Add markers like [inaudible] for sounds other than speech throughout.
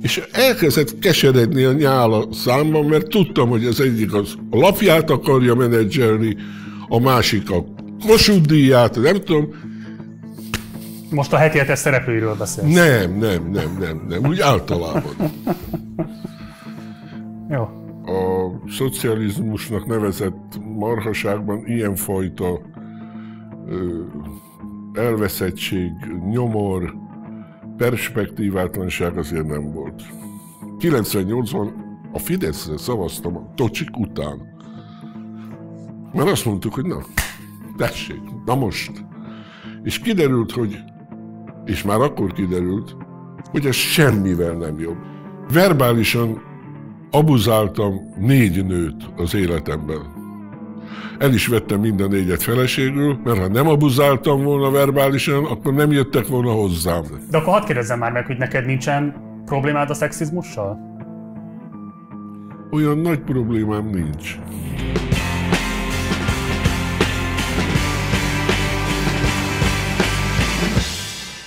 És elkezdett keseredni a nyála számban, mert tudtam, hogy az egyik az a lapját akarja menedzselni, a másik a Kossuth nem tudom. Most a heti hetes szereplőiről beszélsz. Nem, nem, nem, nem, nem, úgy általában. Jó. A szocializmusnak nevezett marhaságban ilyenfajta ö, elveszettség, nyomor, perspektívátlanság azért nem volt. 98-ban a Fideszre szavaztam a Tocsik után. Mert azt mondtuk, hogy na, tessék, na most. És kiderült, hogy, és már akkor kiderült, hogy ez semmivel nem jobb. Verbálisan abuzáltam négy nőt az életemben. El is vettem minden négyet feleségül, mert ha nem abuzáltam volna verbálisan, akkor nem jöttek volna hozzám. De akkor hadd kérdezzem már meg, hogy neked nincsen problémád a szexizmussal? Olyan nagy problémám nincs.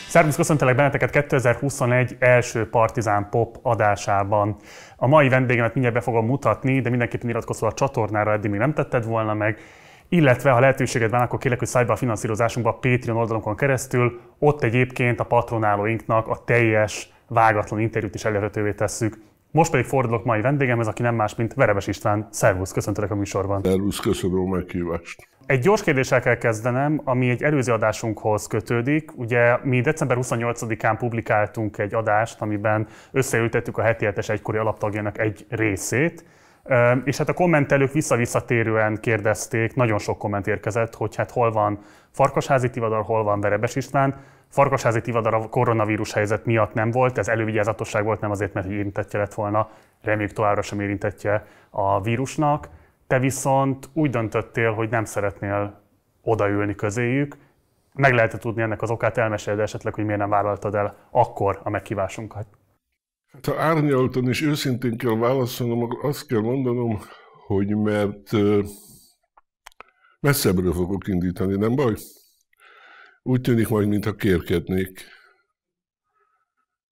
Szervusz, köszöntelek benneteket 2021 első Partizán Pop adásában. A mai vendégemet mindjárt be fogom mutatni, de mindenképpen iratkozz a csatornára, eddig még nem tetted volna meg. Illetve, ha lehetőséged van, akkor kérlek, hogy szállj be a finanszírozásunkba a Patreon oldalunkon keresztül. Ott egyébként a patronálóinknak a teljes, vágatlan interjút is elérhetővé tesszük. Most pedig fordulok mai vendégemhez, aki nem más, mint Verebes István. Szervusz, köszöntelek a műsorban. Szervusz, köszönöm a meghívást. Egy gyors kérdéssel kell kezdenem, ami egy előző adásunkhoz kötődik. Ugye mi december 28-án publikáltunk egy adást, amiben összeültettük a heti hetes egykori alaptagjának egy részét, és hát a kommentelők visszavisszatérően kérdezték, nagyon sok komment érkezett, hogy hát hol van Farkasházi Tivadar, hol van Verebes István. Farkasházi Tivadar a koronavírus helyzet miatt nem volt, ez elővigyázatosság volt, nem azért, mert érintettje lett volna, reméljük továbbra sem érintettje a vírusnak. Te viszont úgy döntöttél, hogy nem szeretnél odaülni közéjük. Meg lehet tudni ennek az okát, elmesélni esetleg, hogy miért nem vállaltad el akkor a meghívásunkat? Hát ha árnyaltan és őszintén kell válaszolnom, akkor azt kell mondanom, hogy mert messzebbről fogok indítani, nem baj? Úgy tűnik majd, mintha kérkednék.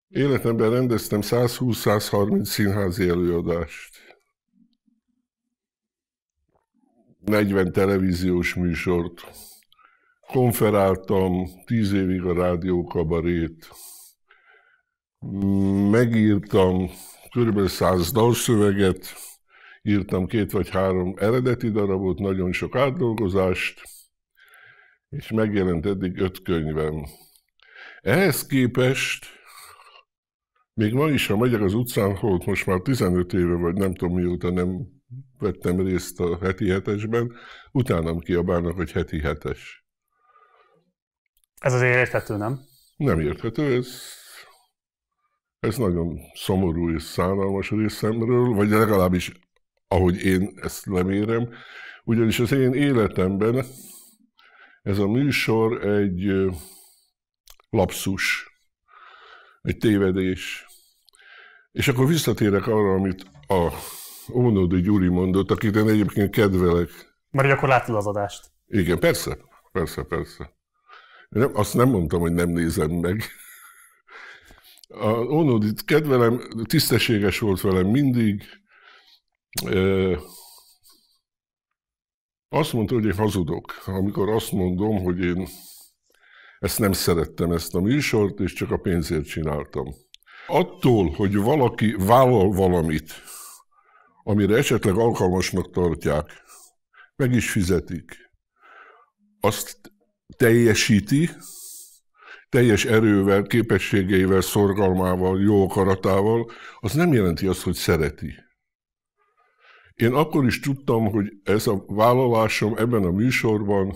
Életemben rendeztem 120-130 színházi előadást. 40 televíziós műsort, konferáltam 10 évig a rádiókabarét, megírtam kb. 100 dalszöveget, írtam két vagy három eredeti darabot, nagyon sok átdolgozást, és megjelent eddig öt könyvem. Ehhez képest még ma is, ha megyek az utcán, holt most már 15 éve, vagy nem tudom mióta nem vettem részt a heti hetesben, utánam kiabálnak, hogy heti hetes. Ez azért érthető, nem? Nem érthető, ez, ez nagyon szomorú és szánalmas részemről, vagy legalábbis ahogy én ezt lemérem, ugyanis az én életemben ez a műsor egy lapszus, egy tévedés. És akkor visszatérek arra, amit a Ónodi Gyuri mondott, akit én egyébként kedvelek. Mert akkor láttad az adást. Igen, persze, persze, persze. Nem, azt nem mondtam, hogy nem nézem meg. A Ónódit kedvelem, tisztességes volt velem mindig. Azt mondta, hogy én hazudok, amikor azt mondom, hogy én ezt nem szerettem, ezt a műsort, és csak a pénzért csináltam. Attól, hogy valaki vállal valamit, amire esetleg alkalmasnak tartják, meg is fizetik. Azt teljesíti, teljes erővel, képességeivel, szorgalmával, jó akaratával, az nem jelenti azt, hogy szereti. Én akkor is tudtam, hogy ez a vállalásom ebben a műsorban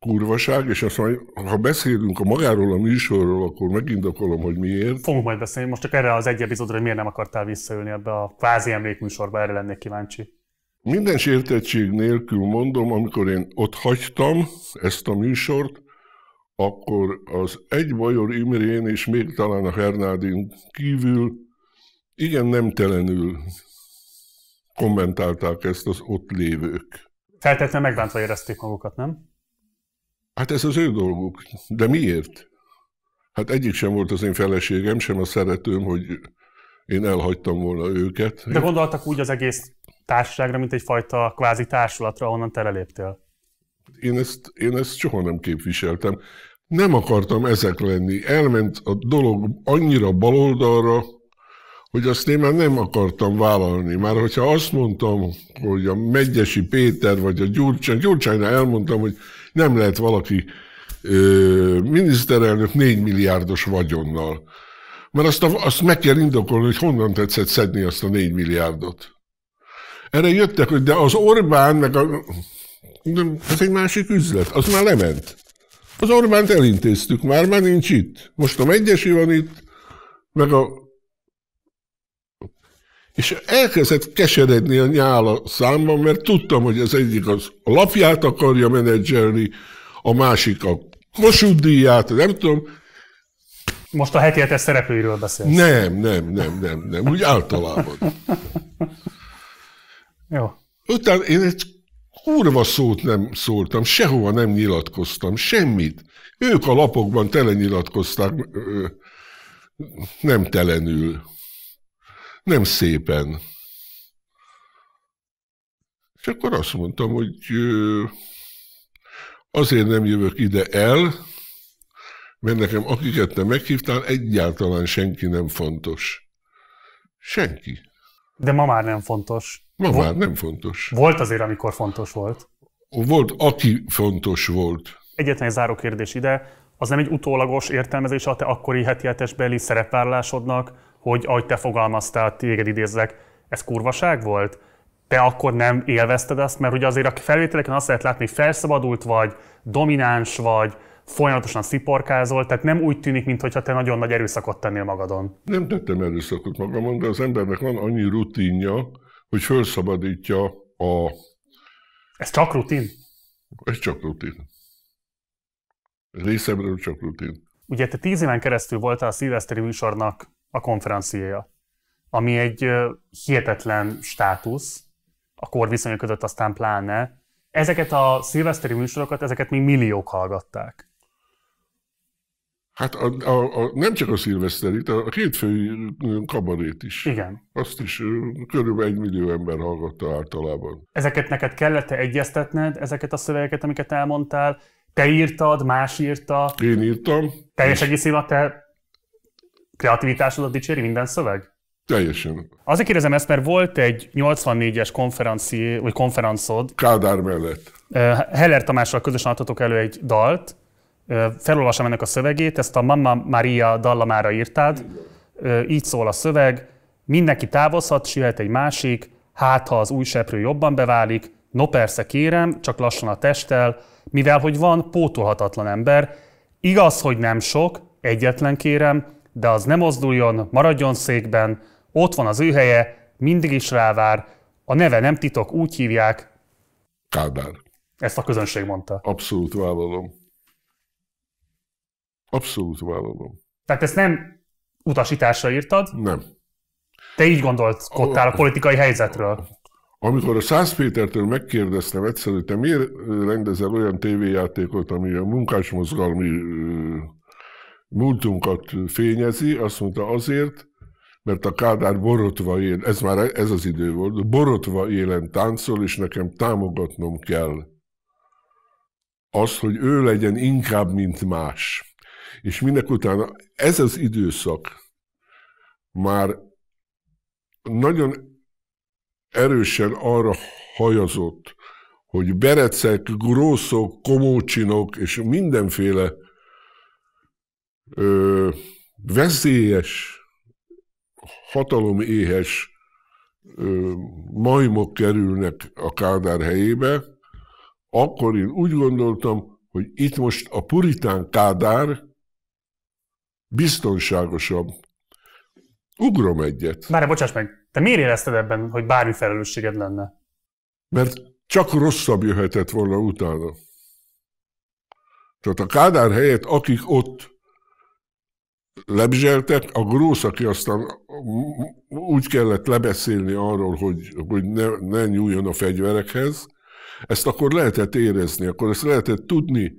kurvaság, és azt mondja, ha beszélünk a magáról a műsorról, akkor megindokolom, hogy miért. Fogunk majd beszélni, most csak erre az egy epizódra, hogy miért nem akartál visszaülni ebbe a kvázi emlékműsorba, erre lennék kíváncsi. Minden sértettség nélkül mondom, amikor én ott hagytam ezt a műsort, akkor az egy Bajor Imrén és még talán a Hernádin kívül igen nemtelenül kommentálták ezt az ott lévők. Feltétlenül megbántva érezték magukat, nem? Hát ez az ő dolguk. De miért? Hát egyik sem volt az én feleségem, sem a szeretőm, hogy én elhagytam volna őket. De gondoltak úgy az egész társaságra, mint egyfajta kvázi társulatra, onnan tereléptél? Én ezt, én ezt soha nem képviseltem. Nem akartam ezek lenni. Elment a dolog annyira baloldalra, hogy azt én már nem akartam vállalni. Már hogyha azt mondtam, hogy a Megyesi Péter vagy a Gyurcsány, Gyurcsánynál elmondtam, hogy nem lehet valaki ö, miniszterelnök 4 milliárdos vagyonnal. Mert azt, a, azt meg kell indokolni, hogy honnan tetszett szedni azt a 4 milliárdot. Erre jöttek, hogy de az Orbán, meg a... Nem, ez egy másik üzlet, az már lement. Az Orbánt elintéztük már, már nincs itt. Most a Megyesi van itt, meg a és elkezdett keseredni a nyála számban, mert tudtam, hogy az egyik az lapját akarja menedzselni, a másik a Kossuth díját, nem tudom. Most a heti hetes szereplőiről beszélsz. Nem, nem, nem, nem, nem, úgy általában. Jó. Utána én egy kurva szót nem szóltam, sehova nem nyilatkoztam, semmit. Ők a lapokban tele nyilatkozták, nem telenül nem szépen. És akkor azt mondtam, hogy azért nem jövök ide el, mert nekem akiket te meghívtál, egyáltalán senki nem fontos. Senki. De ma már nem fontos. Ma Vol- már nem fontos. Volt azért, amikor fontos volt. Volt, aki fontos volt. Egyetlen egy záró kérdés ide, az nem egy utólagos értelmezés a te akkori heti beli szerepvállásodnak, hogy ahogy te fogalmaztál, téged idézzek, ez kurvaság volt? Te akkor nem élvezted azt, mert ugye azért a felvételeken azt lehet látni, hogy felszabadult vagy, domináns vagy, folyamatosan sziporkázol, tehát nem úgy tűnik, mintha te nagyon nagy erőszakot tennél magadon. Nem tettem erőszakot magamon, de az embernek van annyi rutinja, hogy felszabadítja a... Ez csak rutin? Ez csak rutin. Részemről csak rutin. Ugye te tíz éven keresztül voltál a szilveszteri műsornak a konferenciája, ami egy hihetetlen státusz, a kor viszonyok között aztán pláne. Ezeket a szilveszteri műsorokat, ezeket még milliók hallgatták. Hát a, a, a, nem csak a szilveszterit, a hétfői kabarét is. Igen. Azt is körülbelül egy millió ember hallgatta általában. Ezeket neked kellett -e egyeztetned, ezeket a szövegeket, amiket elmondtál? Te írtad, más írta? Én írtam. Teljes egészében te kreativitásodat dicséri minden szöveg? Teljesen. Azért kérdezem ezt, mert volt egy 84-es konferenci, vagy konferencod. Kádár mellett. Heller Tamással közösen adhatok elő egy dalt. Felolvasom ennek a szövegét, ezt a Mamma Maria dallamára írtád. Így szól a szöveg. Mindenki távozhat, sihet egy másik, hát ha az új seprő jobban beválik, no persze kérem, csak lassan a testtel, mivel hogy van pótolhatatlan ember, igaz, hogy nem sok, egyetlen kérem, de az nem mozduljon, maradjon székben, ott van az ő helye, mindig is rávár, a neve nem titok, úgy hívják. Kádár. Ezt a közönség mondta. Abszolút vállalom. Abszolút vállalom. Tehát ezt nem utasításra írtad? Nem. Te így gondolkodtál a, politikai helyzetről? Amikor a Szász Pétertől megkérdeztem egyszer, hogy te miért rendezel olyan tévéjátékot, ami a munkásmozgalmi múltunkat fényezi, azt mondta azért, mert a Kádár borotva él, ez már ez az idő volt, borotva élen táncol, és nekem támogatnom kell azt, hogy ő legyen inkább, mint más. És minek utána ez az időszak már nagyon erősen arra hajazott, hogy berecek, grószok, komócsinok és mindenféle ö, veszélyes, hataloméhes ö, majmok kerülnek a Kádár helyébe, akkor én úgy gondoltam, hogy itt most a puritán Kádár biztonságosabb. Ugrom egyet. Már bocsáss meg, te miért érezted ebben, hogy bármi felelősséged lenne? Mert csak rosszabb jöhetett volna utána. Tehát a Kádár helyett, akik ott lebzseltek, a Grósz, aki aztán úgy kellett lebeszélni arról, hogy, hogy ne, ne nyúljon a fegyverekhez, ezt akkor lehetett érezni, akkor ezt lehetett tudni,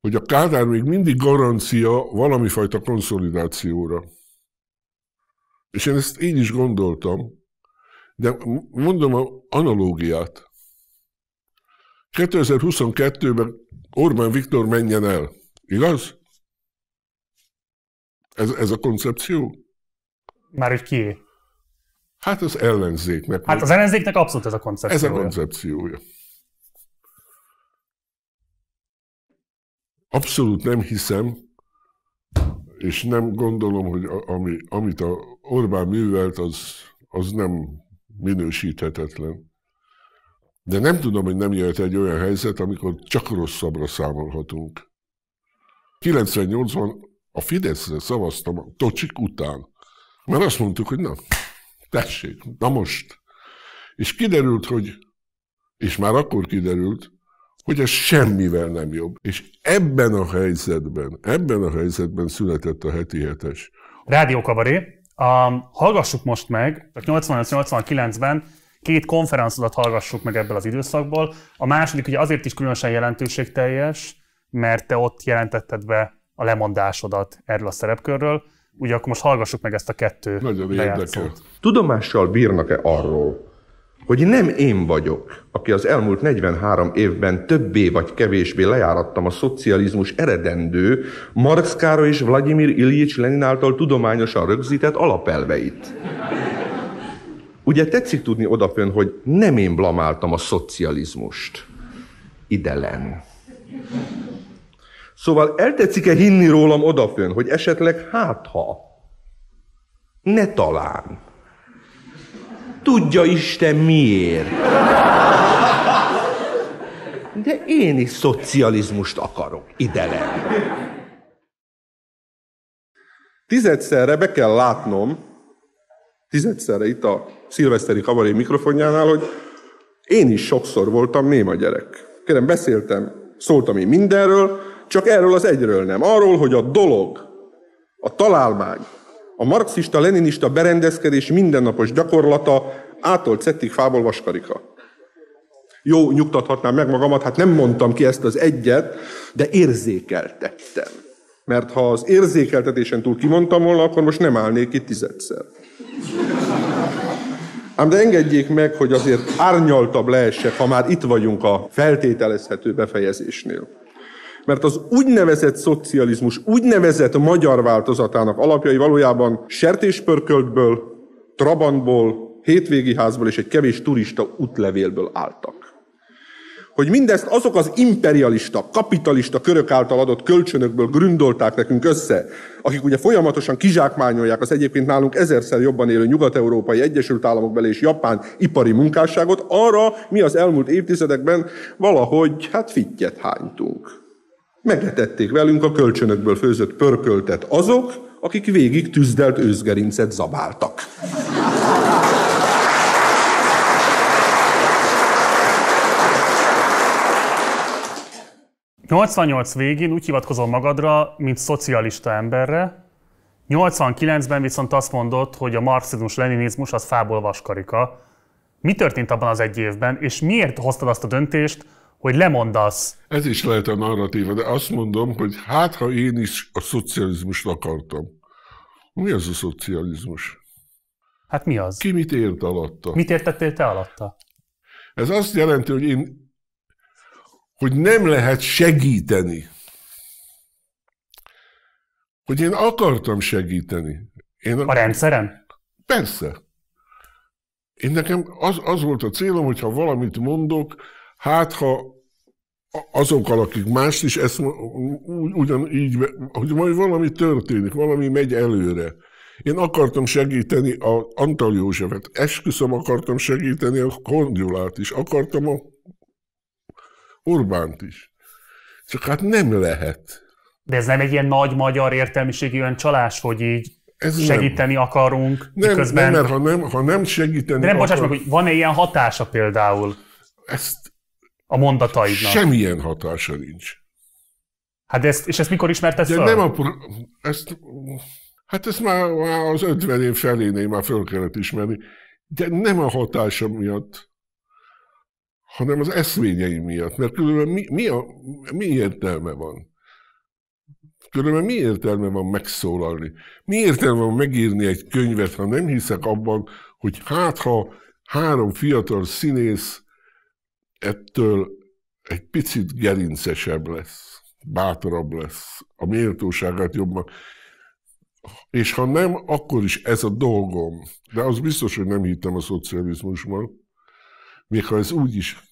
hogy a Kádár még mindig garancia valami fajta konszolidációra. És én ezt így is gondoltam, de mondom a analógiát. 2022-ben Orbán Viktor menjen el, igaz? Ez, ez a koncepció? Már hogy kié? Hát az ellenzéknek. Hát az ellenzéknek abszolút ez a koncepciója. Ez a koncepciója. Abszolút nem hiszem, és nem gondolom, hogy ami, amit a Orbán művelt, az, az nem minősíthetetlen. De nem tudom, hogy nem jöhet egy olyan helyzet, amikor csak rosszabbra számolhatunk. 98-ban a Fideszre szavaztam a Tocsik után, mert azt mondtuk, hogy na, tessék, na most. És kiderült, hogy, és már akkor kiderült, hogy ez semmivel nem jobb. És ebben a helyzetben, ebben a helyzetben született a heti hetes. Kabaré, Um, hallgassuk most meg, 85-89-ben két konferenciát hallgassuk meg ebből az időszakból. A második ugye azért is különösen jelentőségteljes, mert te ott jelentetted be a lemondásodat erről a szerepkörről. Ugye akkor most hallgassuk meg ezt a kettő bejátszót. Tudomással bírnak-e arról, hogy nem én vagyok, aki az elmúlt 43 évben többé vagy kevésbé lejárattam a szocializmus eredendő Marx Károly és Vladimir Ilyich Lenin által tudományosan rögzített alapelveit. Ugye tetszik tudni odafön, hogy nem én blamáltam a szocializmust. ide len. Szóval eltetszik-e hinni rólam odafön, hogy esetleg hát ha? Ne talán. Tudja Isten miért. De én is szocializmust akarok, idelem. Tizedszerre be kell látnom, tizedszerre itt a szilveszteri kabaré mikrofonjánál, hogy én is sokszor voltam néma gyerek. Kérem, beszéltem, szóltam én mindenről, csak erről az egyről nem. Arról, hogy a dolog, a találmány, a marxista-leninista berendezkedés mindennapos gyakorlata átolt szettik fából vaskarika. Jó, nyugtathatnám meg magamat, hát nem mondtam ki ezt az egyet, de érzékeltettem. Mert ha az érzékeltetésen túl kimondtam volna, akkor most nem állnék itt tizedszer. Ám de engedjék meg, hogy azért árnyaltabb leessek, ha már itt vagyunk a feltételezhető befejezésnél mert az úgynevezett szocializmus, úgynevezett magyar változatának alapjai valójában sertéspörköltből, trabantból, hétvégi házból és egy kevés turista útlevélből álltak. Hogy mindezt azok az imperialista, kapitalista körök által adott kölcsönökből gründolták nekünk össze, akik ugye folyamatosan kizsákmányolják az egyébként nálunk ezerszer jobban élő nyugat-európai Egyesült Államok belé és Japán ipari munkásságot, arra mi az elmúlt évtizedekben valahogy hát fittyet hánytunk. Megetették velünk a kölcsönökből főzött pörköltet azok, akik végig tüzdelt őzgerincet zabáltak. ...88 végén úgy hivatkozol magadra, mint szocialista emberre, 89-ben viszont azt mondott, hogy a marxizmus-leninizmus az fából vaskarika. Mi történt abban az egy évben, és miért hoztad azt a döntést, hogy lemondasz. Ez is lehet a narratíva, de azt mondom, hogy hát, ha én is a szocializmust akartam. Mi az a szocializmus? Hát mi az? Ki mit ért alatta? Mit értettél te alatta? Ez azt jelenti, hogy én hogy nem lehet segíteni. Hogy én akartam segíteni. Én a... a rendszeren? Persze. Én nekem az, az volt a célom, hogy ha valamit mondok, hát ha azokkal, akik mást is ezt ugyanígy, hogy majd valami történik, valami megy előre. Én akartam segíteni a Antal Józsefet, esküszöm akartam segíteni a Kondyulát is, akartam a Orbánt is. Csak hát nem lehet. De ez nem egy ilyen nagy magyar értelmiségi olyan csalás, hogy így ez segíteni nem. akarunk, nem, miközben... Nem, mert ha nem, ha nem segíteni De nem, akar... bocsáss meg, hogy van-e ilyen hatása például? Ezt a mondataidnak. Semmilyen hatása nincs. Hát ezt, és ezt mikor ismerted De Nem a pro... ezt, hát ezt már, már az 50 év felénél már föl kellett ismerni. De nem a hatása miatt, hanem az eszményei miatt. Mert különben mi, mi, a, mi értelme van? Különben mi értelme van megszólalni? Mi értelme van megírni egy könyvet, ha nem hiszek abban, hogy hát ha három fiatal színész ettől egy picit gerincesebb lesz, bátorabb lesz, a méltóságát jobban. És ha nem, akkor is ez a dolgom. De az biztos, hogy nem hittem a szocializmusban, még ha ez úgy is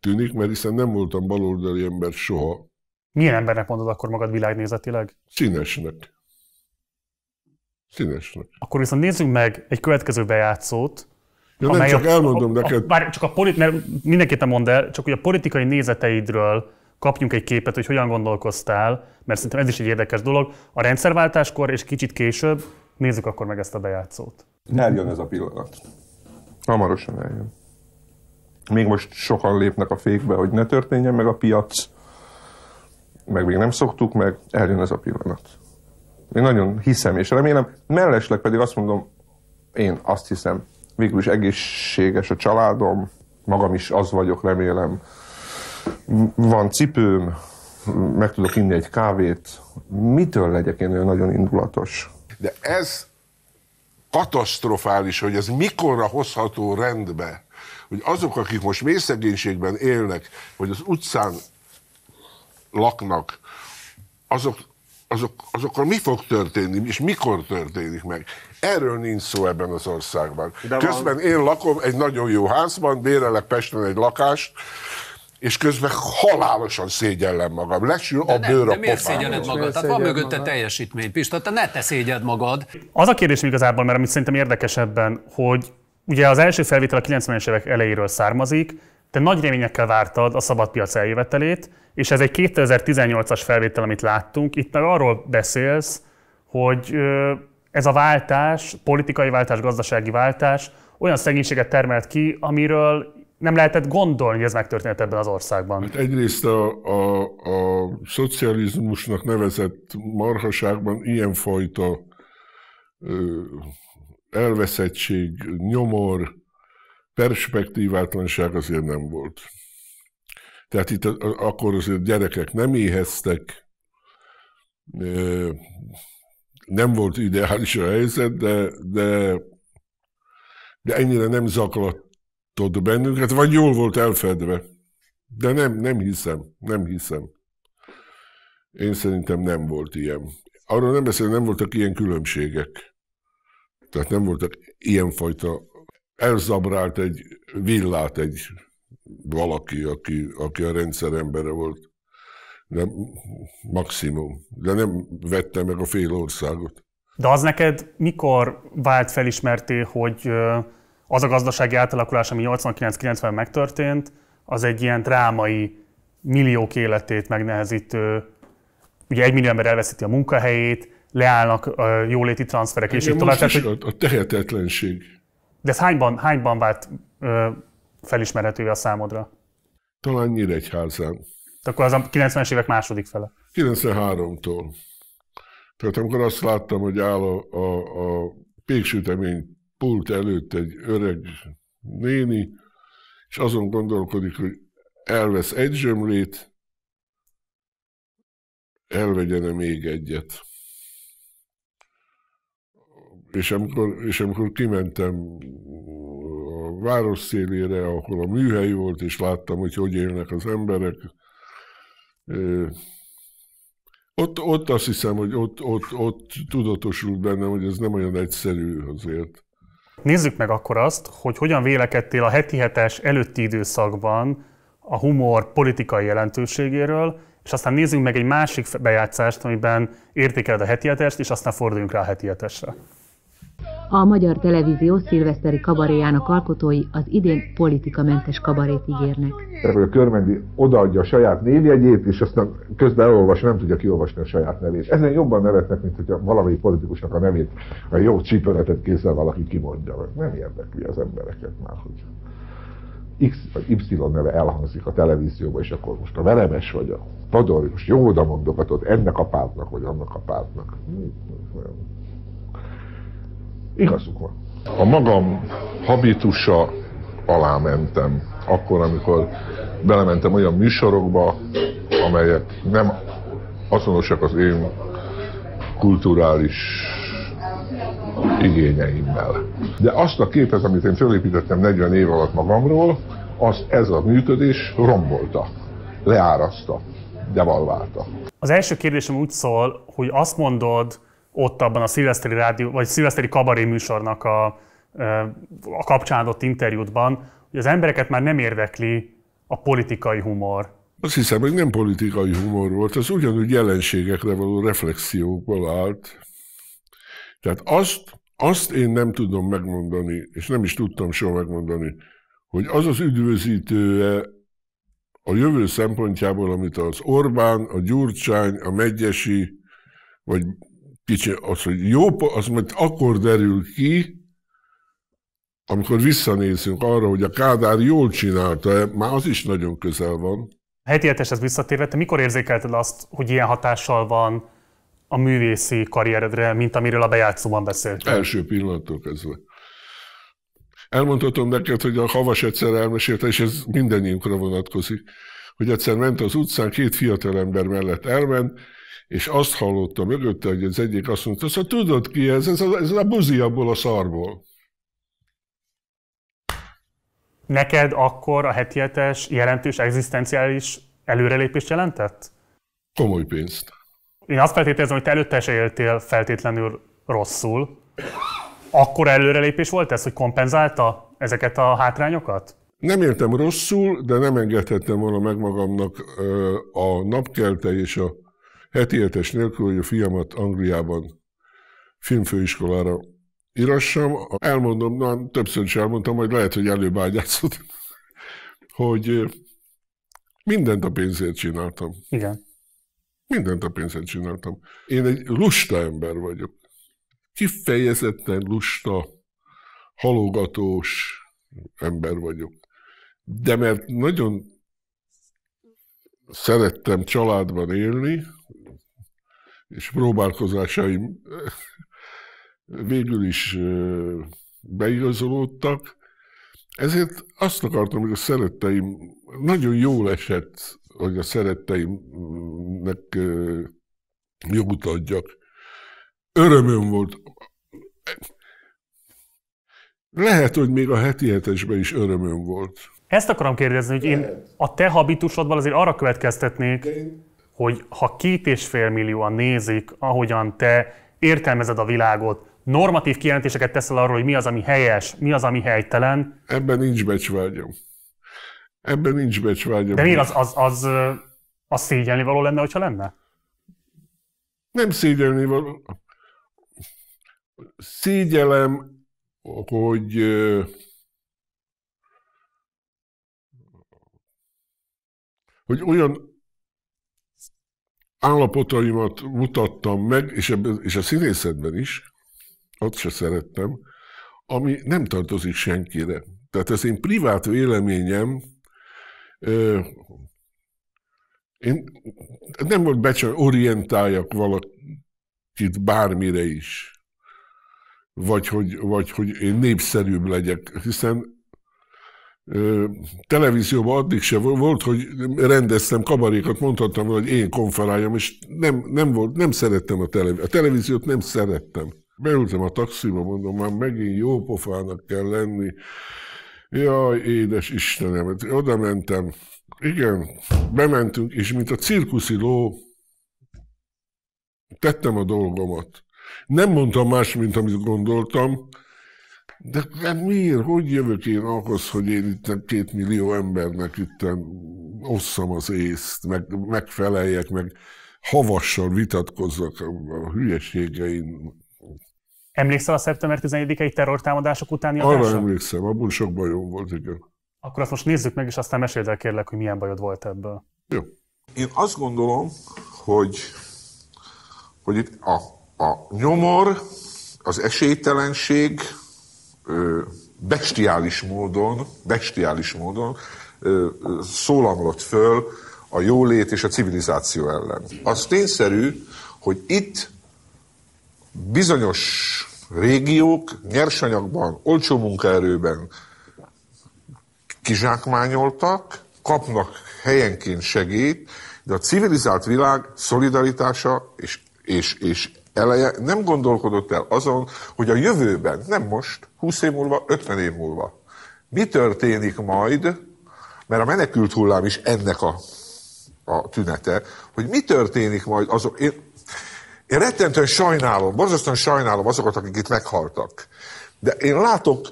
tűnik, mert hiszen nem voltam baloldali ember soha. Milyen embernek mondod akkor magad világnézetileg? Színesnek. Színesnek. Akkor viszont nézzünk meg egy következő bejátszót, Ja, nem csak a, elmondom a, neked. A, bár csak a politi- mert mindenképpen mondd el, csak hogy a politikai nézeteidről kapjunk egy képet, hogy hogyan gondolkoztál, mert szerintem ez is egy érdekes dolog. A rendszerváltáskor és kicsit később nézzük akkor meg ezt a bejátszót. Eljön ez a pillanat. Hamarosan eljön. Még most sokan lépnek a fékbe, hogy ne történjen meg a piac, meg még nem szoktuk meg, eljön ez a pillanat. Én nagyon hiszem és remélem, mellesleg pedig azt mondom, én azt hiszem, végül is egészséges a családom, magam is az vagyok, remélem. Van cipőm, meg tudok inni egy kávét. Mitől legyek én olyan nagyon indulatos? De ez katasztrofális, hogy ez mikorra hozható rendbe, hogy azok, akik most mészegénységben élnek, vagy az utcán laknak, azok azok, azokkal mi fog történni, és mikor történik meg. Erről nincs szó ebben az országban. De közben van... én lakom egy nagyon jó házban, bérelek Pesten egy lakást, és közben halálosan szégyellem magam. Lesül de a bőr a De miért szégyelled magad? Tehát van mögötte magad? teljesítmény, Pista, te ne te szégyed magad. Az a kérdés igazából, mert amit szerintem érdekesebben, hogy ugye az első felvétel a 90-es évek elejéről származik, te nagy reményekkel vártad a szabadpiac eljövetelét, és ez egy 2018-as felvétel, amit láttunk. Itt meg arról beszélsz, hogy ez a váltás, politikai váltás, gazdasági váltás olyan szegénységet termelt ki, amiről nem lehetett gondolni, hogy ez megtörténhet ebben az országban. Hát egyrészt a, a, a szocializmusnak nevezett marhaságban ilyenfajta ö, elveszettség, nyomor, perspektívátlanság azért nem volt. Tehát itt akkor azért gyerekek nem éheztek, nem volt ideális a helyzet, de, de, de ennyire nem zaklatott bennünket, vagy jól volt elfedve. De nem, nem hiszem, nem hiszem. Én szerintem nem volt ilyen. Arról nem beszélve, nem voltak ilyen különbségek. Tehát nem voltak ilyenfajta elzabrált egy villát egy valaki, aki, aki a rendszer embere volt. Nem, maximum. De nem vette meg a fél országot. De az neked mikor vált felismerté, hogy az a gazdasági átalakulás, ami 89-90-ben megtörtént, az egy ilyen drámai, milliók életét megnehezítő, ugye egy millió ember elveszíti a munkahelyét, leállnak a jóléti transzferek, Igen, és így tovább. A tehetetlenség. De ez hányban, hányban vált ö, felismerhető a számodra? Talán Nyíregyházán. Akkor az a 90-es évek második fele. 93-tól. Tehát amikor azt láttam, hogy áll a, a, a péksütemény pult előtt egy öreg néni, és azon gondolkodik, hogy elvesz egy zsömlét, elvegyene még egyet. És amikor, és amikor kimentem a város szélére, ahol a műhely volt, és láttam, hogy hogy élnek az emberek, ott, ott azt hiszem, hogy ott, ott, ott tudatosult bennem, hogy ez nem olyan egyszerű azért. Nézzük meg akkor azt, hogy hogyan vélekedtél a heti hetes előtti időszakban a humor politikai jelentőségéről, és aztán nézzünk meg egy másik bejátszást, amiben értékeled a heti hetest, és aztán forduljunk rá a heti hetesre. A Magyar Televízió szilveszteri kabaréjának alkotói az idén politikamentes kabarét ígérnek. A körmendi odaadja a saját névjegyét, és aztán közben elolvas, nem tudja kiolvasni a saját nevét. Ezen jobban nevetnek, mint hogyha valami politikusnak a nevét, a jó csípőletet kézzel valaki kimondja. Nem érdekli az embereket már, hogy X vagy Y neve elhangzik a televízióban, és akkor most a velemes vagy a Tador, most jó oda mondogatod, ennek a pártnak, vagy annak a pártnak. Igazuk van. A magam habitusa alá mentem. Akkor, amikor belementem olyan műsorokba, amelyek nem azonosak az én kulturális igényeimmel. De azt a képet, amit én fölépítettem 40 év alatt magamról, az ez a működés rombolta, leáraszta, devalválta. Az első kérdésem úgy szól, hogy azt mondod, ott abban a szilveszteri, rádió, vagy szilveszteri kabaré műsornak a, a kapcsán adott interjútban, hogy az embereket már nem érdekli a politikai humor. Azt hiszem, hogy nem politikai humor volt, az ugyanúgy jelenségekre való reflexiókból állt. Tehát azt, azt én nem tudom megmondani, és nem is tudtam soha megmondani, hogy az az üdvözítője a jövő szempontjából, amit az Orbán, a Gyurcsány, a Megyesi, vagy kicsi, az, hogy jó, az majd akkor derül ki, amikor visszanézünk arra, hogy a Kádár jól csinálta már az is nagyon közel van. A heti ez visszatérve, te mikor érzékelted azt, hogy ilyen hatással van a művészi karrieredre, mint amiről a bejátszóban beszéltem? Első pillanattól kezdve. Elmondhatom neked, hogy a Havas egyszer elmesélte, és ez mindennyiunkra vonatkozik, hogy egyszer ment az utcán, két fiatal ember mellett elment, és azt hallotta mögötte, hogy az egyik azt mondta, hogy szóval tudod ki ez, ez, ez a buzi abból a szarból. Neked akkor a heti hetes jelentős egzisztenciális előrelépést jelentett? Komoly pénzt. Én azt feltételezem, hogy te előtte se éltél feltétlenül rosszul. Akkor előrelépés volt ez, hogy kompenzálta ezeket a hátrányokat? Nem éltem rosszul, de nem engedhettem volna meg magamnak a napkelte és a heti értés nélkül, hogy a fiamat Angliában filmfőiskolára írassam. Elmondom, na, többször is elmondtam, majd lehet, hogy előbb ágyászod, hogy mindent a pénzért csináltam. Igen. Mindent a pénzért csináltam. Én egy lusta ember vagyok. Kifejezetten lusta, halogatós ember vagyok. De mert nagyon szerettem családban élni, és próbálkozásaim végül is beigazolódtak. Ezért azt akartam, hogy a szeretteim, nagyon jól esett, hogy a szeretteimnek jogut adjak. Örömöm volt. Lehet, hogy még a heti hetesben is örömöm volt. Ezt akarom kérdezni, hogy én a te habitusodban azért arra következtetnék, De én hogy ha két és fél millióan nézik, ahogyan te értelmezed a világot, normatív kijelentéseket teszel arról, hogy mi az, ami helyes, mi az, ami helytelen. Ebben nincs becsvágyom. Ebben nincs becsvágyom. De miért az, az, az, az szégyenli való lenne, hogyha lenne? Nem szégyenli való. Szégyelem, hogy hogy olyan állapotaimat mutattam meg, és, ebben, és a színészetben is, ott se szerettem, ami nem tartozik senkire. Tehát ez én privát véleményem, ö, én nem volt becsak, orientáljak valakit bármire is, vagy hogy, vagy hogy én népszerűbb legyek, hiszen televízióban addig se volt, hogy rendeztem kabarékat, mondhattam, hogy én konferáljam, és nem, nem, volt, nem szerettem a, televíziót, a televíziót, nem szerettem. Beültem a taxiba, mondom, már megint jó pofának kell lenni. Jaj, édes Istenem, hát oda mentem. Igen, bementünk, és mint a cirkuszi ló, tettem a dolgomat. Nem mondtam más, mint amit gondoltam, de hát miért? Hogy jövök én ahhoz, hogy én itt két millió embernek itt osszam az észt, meg, megfeleljek, meg havassal vitatkozzak a hülyeségeim. Emlékszel a szeptember 11-i terrortámadások utáni Arra adásra? emlékszem, abban sok bajom volt, igen. Akkor azt most nézzük meg, és aztán meséld el kérlek, hogy milyen bajod volt ebből. Jó. Én azt gondolom, hogy, hogy itt a, a nyomor, az esélytelenség, bestiális módon, bestiális módon szólamlott föl a jólét és a civilizáció ellen. Az tényszerű, hogy itt bizonyos régiók nyersanyagban, olcsó munkaerőben kizsákmányoltak, kapnak helyenként segít, de a civilizált világ szolidaritása és, és, és eleje nem gondolkodott el azon, hogy a jövőben, nem most, 20 év múlva, 50 év múlva, mi történik majd, mert a menekült hullám is ennek a, a tünete, hogy mi történik majd azok... Én, én rettentően sajnálom, borzasztóan sajnálom azokat, akik itt meghaltak. De én látok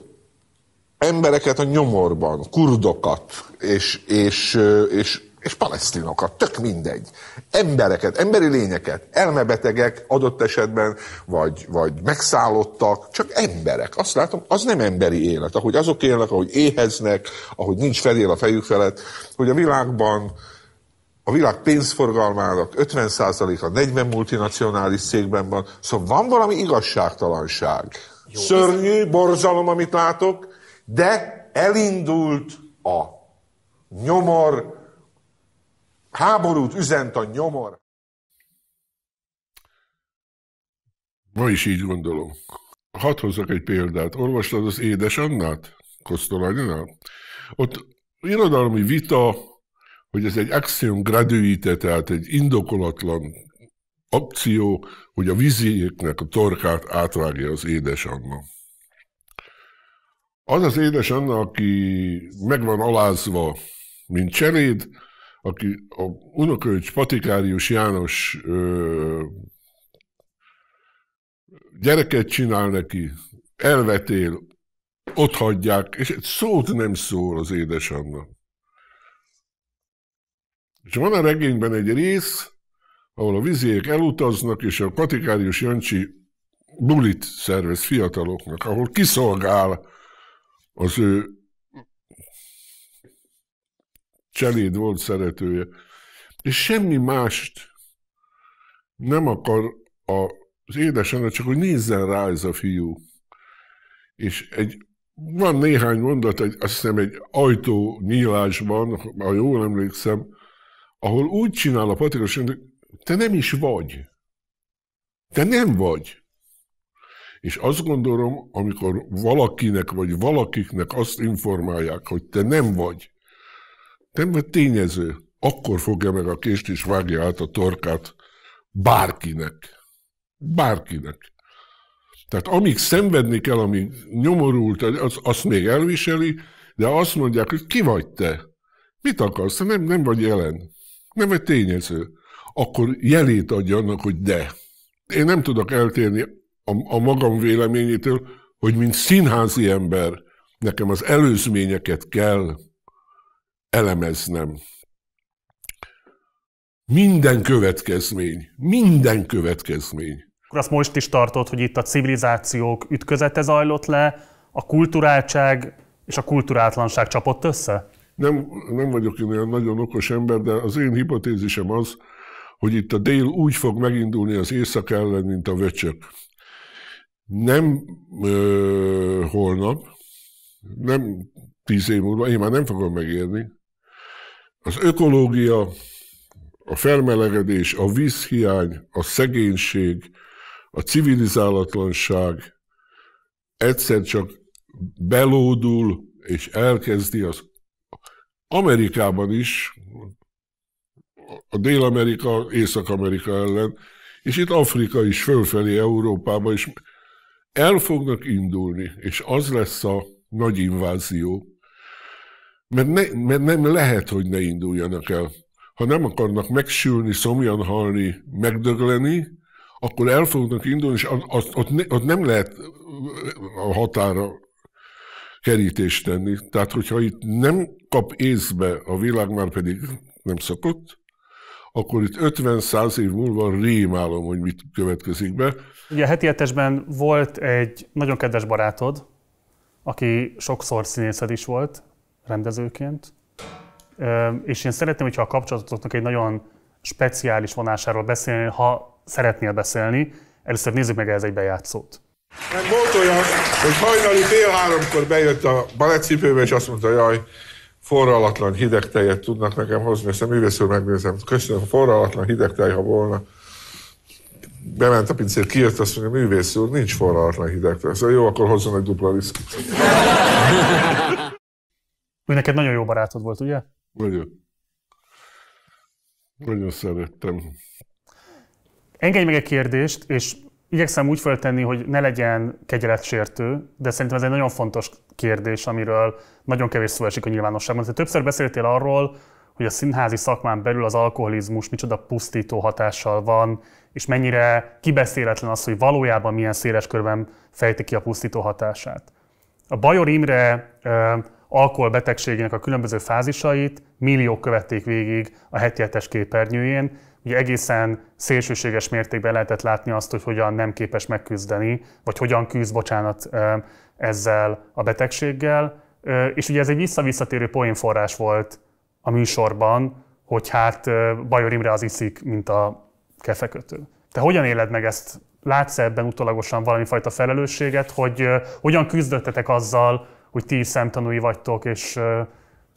embereket a nyomorban, kurdokat, és, és, és és palesztinokat, tök mindegy. Embereket, emberi lényeket, elmebetegek adott esetben, vagy, vagy megszállottak, csak emberek. Azt látom, az nem emberi élet. Ahogy azok élnek, ahogy éheznek, ahogy nincs fedél a fejük felett, hogy a világban a világ pénzforgalmának 50%-a 40 multinacionális székben van. Szóval van valami igazságtalanság. Jó, Szörnyű, ez... borzalom, amit látok, de elindult a nyomor Háborút üzent a nyomor. Ma is így gondolom. Hadd hozzak egy példát. Olvastad az Édes Annát? Kosztolánynál? Ott irodalmi vita, hogy ez egy axiom graduite, tehát egy indokolatlan akció, hogy a víziéknek a torkát átvágja az Édes Anna. Az az Édes Anna, aki megvan alázva, mint cseléd, aki a unokölcs Patikárius János ö, gyereket csinál neki, elvetél, ott hagyják, és egy szót nem szól az édesanna. És van a regényben egy rész, ahol a vizék elutaznak, és a Patikárius Jancsi bulit szervez fiataloknak, ahol kiszolgál az ő cseléd volt szeretője. És semmi mást nem akar az édesanyja, csak hogy nézzen rá ez a fiú. És egy, van néhány mondat, egy, azt hiszem egy ajtó nyílásban, ha jól emlékszem, ahol úgy csinál a patikus, hogy te nem is vagy. Te nem vagy. És azt gondolom, amikor valakinek vagy valakiknek azt informálják, hogy te nem vagy, nem vagy tényező. Akkor fogja meg a kést és vágja át a torkát bárkinek. Bárkinek. Tehát amíg szenvedni kell, amíg nyomorult, az, azt még elviseli, de azt mondják, hogy ki vagy te? Mit akarsz? Nem, nem vagy jelen. Nem vagy tényező. Akkor jelét adja annak, hogy de. Én nem tudok eltérni a, a magam véleményétől, hogy mint színházi ember nekem az előzményeket kell elemeznem. Minden következmény, minden következmény. Akkor azt most is tartott, hogy itt a civilizációk ütközete zajlott le, a kulturáltság és a kulturátlanság csapott össze? Nem, nem vagyok én olyan nagyon okos ember, de az én hipotézisem az, hogy itt a dél úgy fog megindulni az éjszak ellen, mint a vöcsök. Nem ö, holnap, nem tíz év múlva, én már nem fogom megérni, az ökológia, a felmelegedés, a vízhiány, a szegénység, a civilizálatlanság egyszer csak belódul, és elkezdi az Amerikában is, a Dél-Amerika, Észak-Amerika ellen, és itt Afrika is, fölfelé Európába is el fognak indulni, és az lesz a nagy invázió, mert, ne, mert nem lehet, hogy ne induljanak el. Ha nem akarnak megsülni, szomjan halni, megdögleni, akkor el fognak indulni, és ott, ott, ne, ott nem lehet a határa kerítést tenni. Tehát, hogyha itt nem kap észbe, a világ már pedig nem szokott, akkor itt 50-100 év múlva rémálom, hogy mit következik be. Ugye a heti hetesben volt egy nagyon kedves barátod, aki sokszor színészed is volt, rendezőként, és én szeretném, hogyha a kapcsolatotoknak egy nagyon speciális vonásáról beszélni, ha szeretnél beszélni. Először nézzük meg ez egy bejátszót. Meg volt olyan, hogy hajnali fél háromkor bejött a balettcipőbe, és azt mondta, jaj, forralatlan hideg tejet tudnak nekem hozni, aztán művészül megnézem. Köszönöm, forralatlan hideg tej, ha volna. Bement a pincér, kijött, azt mondja, művész úr, nincs forralatlan hideg tej. Szóval jó, akkor hozzon egy dupla viszkit. [laughs] Ő neked nagyon jó barátod volt, ugye? Nagyon. Nagyon szerettem. Engedj meg egy kérdést, és igyekszem úgy föltenni, hogy ne legyen kegyeletsértő, de szerintem ez egy nagyon fontos kérdés, amiről nagyon kevés szó esik a nyilvánosságban. Te többször beszéltél arról, hogy a színházi szakmán belül az alkoholizmus micsoda pusztító hatással van, és mennyire kibeszéletlen az, hogy valójában milyen széles körben fejti ki a pusztító hatását. A Bajor Imre alkoholbetegségének a különböző fázisait milliók követték végig a heti hetes képernyőjén. Ugye egészen szélsőséges mértékben lehetett látni azt, hogy hogyan nem képes megküzdeni, vagy hogyan küzd, bocsánat, ezzel a betegséggel. És ugye ez egy visszavisszatérő poénforrás volt a műsorban, hogy hát Bajor Imre az iszik, mint a kefekötő. Te hogyan éled meg ezt? Látsz ebben utólagosan valami fajta felelősséget, hogy hogyan küzdöttetek azzal, hogy ti szemtanúi vagytok, és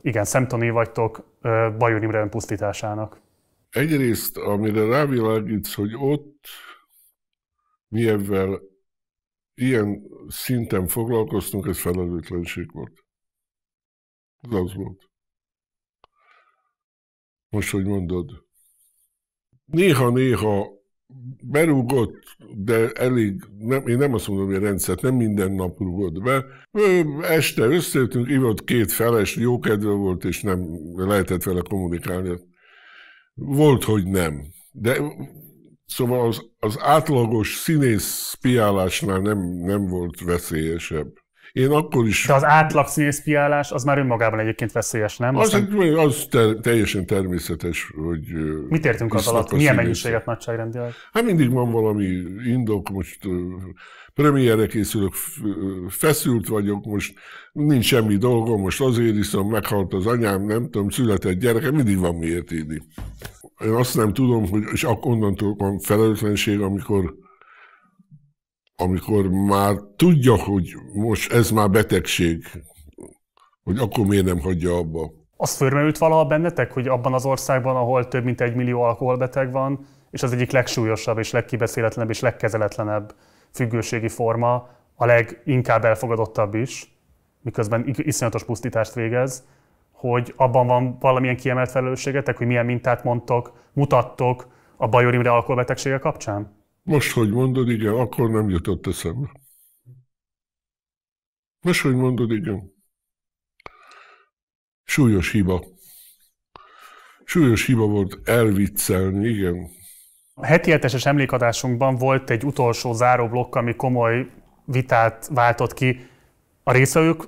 igen, szemtanúi vagytok Bajor Imre pusztításának. Egyrészt, amire rávilágítsz, hogy ott mi ebben ilyen szinten foglalkoztunk, ez felelőtlenség volt. Ez az volt. Most, hogy mondod, néha-néha berúgott, de elég, nem, én nem azt mondom, hogy a rendszert, nem minden nap rúgott be. Este összejöttünk, ivott két feles, jó kedve volt, és nem lehetett vele kommunikálni. Volt, hogy nem. De szóval az, az átlagos színész piálásnál nem, nem volt veszélyesebb én akkor is... De az átlag CSP-állás az már önmagában egyébként veszélyes, nem? Az, Aztán... egy, az ter- teljesen természetes, hogy... Mit értünk az alatt? Milyen mennyiséget nagyságrendileg? Hát mindig van valami indok, most premierre készülök, feszült vagyok, most nincs semmi dolgom, most azért iszom, meghalt az anyám, nem tudom, született gyereke, mindig van miért írni. Én azt nem tudom, hogy és onnantól van felelőtlenség, amikor amikor már tudja, hogy most ez már betegség, hogy akkor miért nem hagyja abba. Az fölmerült valaha bennetek, hogy abban az országban, ahol több mint egy millió alkoholbeteg van, és az egyik legsúlyosabb és legkibeszéletlenebb és legkezeletlenebb függőségi forma, a leginkább elfogadottabb is, miközben iszonyatos pusztítást végez, hogy abban van valamilyen kiemelt felelősségetek, hogy milyen mintát mondtok, mutattok a bajorimre alkoholbetegsége kapcsán? Most, hogy mondod, igen, akkor nem jutott eszembe. Most, hogy mondod, igen. Súlyos hiba. Súlyos hiba volt elviccelni, igen. A heti heteses emlékadásunkban volt egy utolsó záró blokk, ami komoly vitát váltott ki a részvevők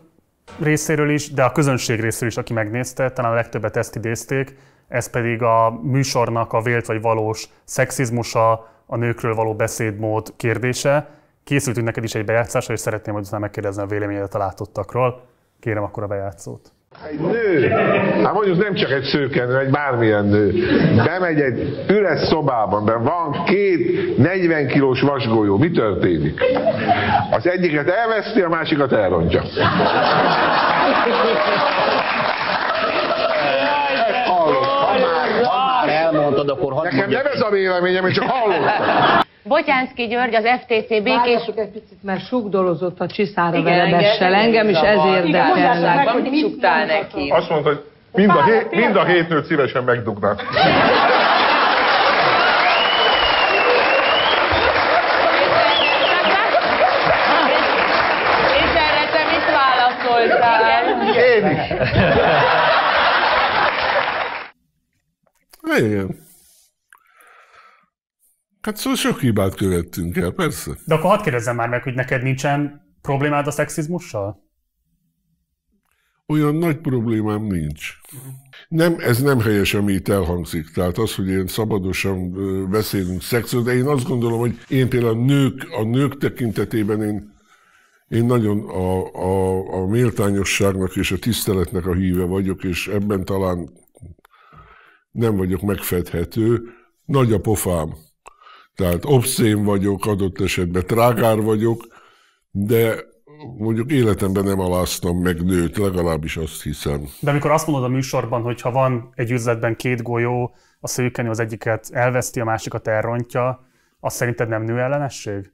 részéről is, de a közönség részéről is, aki megnézte, talán a legtöbbet ezt idézték, ez pedig a műsornak a vélt vagy valós szexizmusa, a nőkről való beszédmód kérdése. Készültünk neked is egy bejátszásra, és szeretném, hogy megkérdezni a véleményedet a látottakról. Kérem akkor a bejátszót. Egy nő, hát mondjuk nem csak egy szőke egy bármilyen nő, bemegy egy üres szobában, ben van két 40 kilós vasgolyó, mi történik? Az egyiket elveszti, a másikat elrontja. viszont akkor hadd Nekem nem ez a véleményem, én csak hallom. [laughs] Bocsánszki György, az FTC békés... egy picit, mert sugdolozott a Csiszára velemessel engem is ezért érdekel. Mit csuktál neki? Azt mondta, hogy mind a, hét, mind a hét nőt szívesen megdugnád. Én is. Igen. Hát szóval sok hibát követtünk el, persze. De akkor hadd kérdezzem már meg, hogy neked nincsen problémád a szexizmussal? Olyan nagy problémám nincs. Nem, ez nem helyes, ami itt elhangzik. Tehát az, hogy én szabadosan beszélünk szexről, de én azt gondolom, hogy én például a nők, a nők tekintetében én én nagyon a, a, a méltányosságnak és a tiszteletnek a híve vagyok, és ebben talán nem vagyok megfedhető. Nagy a pofám. Tehát obszén vagyok, adott esetben trágár vagyok, de mondjuk életemben nem aláztam meg nőt, legalábbis azt hiszem. De amikor azt mondod a műsorban, hogy ha van egy üzletben két golyó, a szőkenő az egyiket elveszti, a másikat elrontja, az szerinted nem nő ellenesség?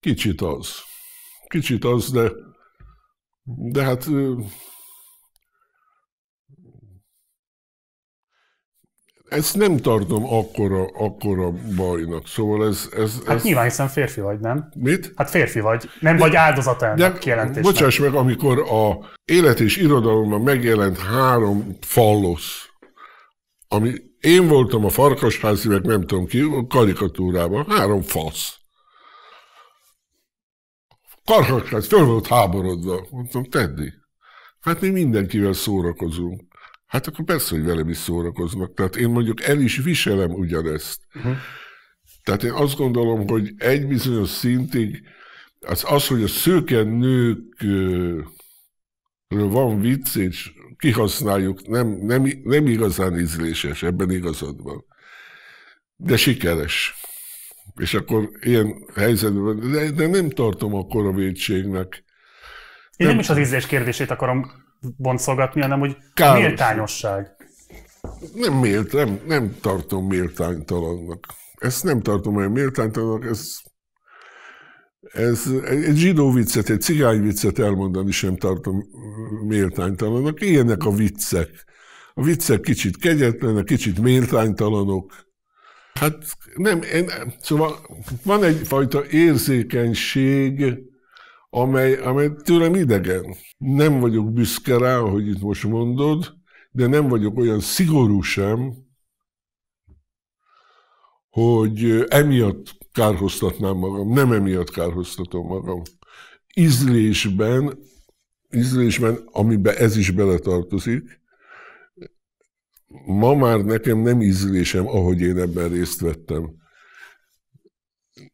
Kicsit az. Kicsit az, de, de hát ezt nem tartom akkora, akkora bajnak, szóval ez... ez, hát ez... Hát nyilván, hiszen férfi vagy, nem? Mit? Hát férfi vagy, nem de, vagy áldozata ennek kijelentésnek. Bocsáss meg, amikor a élet és irodalomban megjelent három fallosz, ami én voltam a farkasházi, meg nem tudom ki, a karikatúrában, három fasz. Karkasház, föl volt háborodva. Mondtam, Teddy, hát mi mindenkivel szórakozunk. Hát akkor persze, hogy velem is szórakoznak. Tehát én mondjuk el is viselem ugyanezt. Uh-huh. Tehát én azt gondolom, hogy egy bizonyos szintig az, az hogy a szőke nők van vicc, és kihasználjuk, nem, nem, nem igazán ízléses, ebben igazad van. De sikeres. És akkor ilyen helyzetben, de, de nem tartom akkor a védségnek. Én nem, nem is az ízlés kérdését akarom boncolgatni, hanem hogy Káros. méltányosság. Nem, mélt, nem, nem tartom méltánytalannak. Ezt nem tartom olyan méltánytalannak, ez, ez egy zsidó viccet, egy cigány viccet elmondani sem tartom méltánytalannak. Ilyenek a viccek. A viccek kicsit kegyetlenek, kicsit méltánytalanok. Hát nem, én, szóval van egyfajta érzékenység, amely, amely tőlem idegen. Nem vagyok büszke rá, ahogy itt most mondod, de nem vagyok olyan szigorú sem, hogy emiatt kárhoztatnám magam. Nem emiatt kárhoztatom magam. Ízlésben, ízlésben, amiben ez is beletartozik, ma már nekem nem ízlésem, ahogy én ebben részt vettem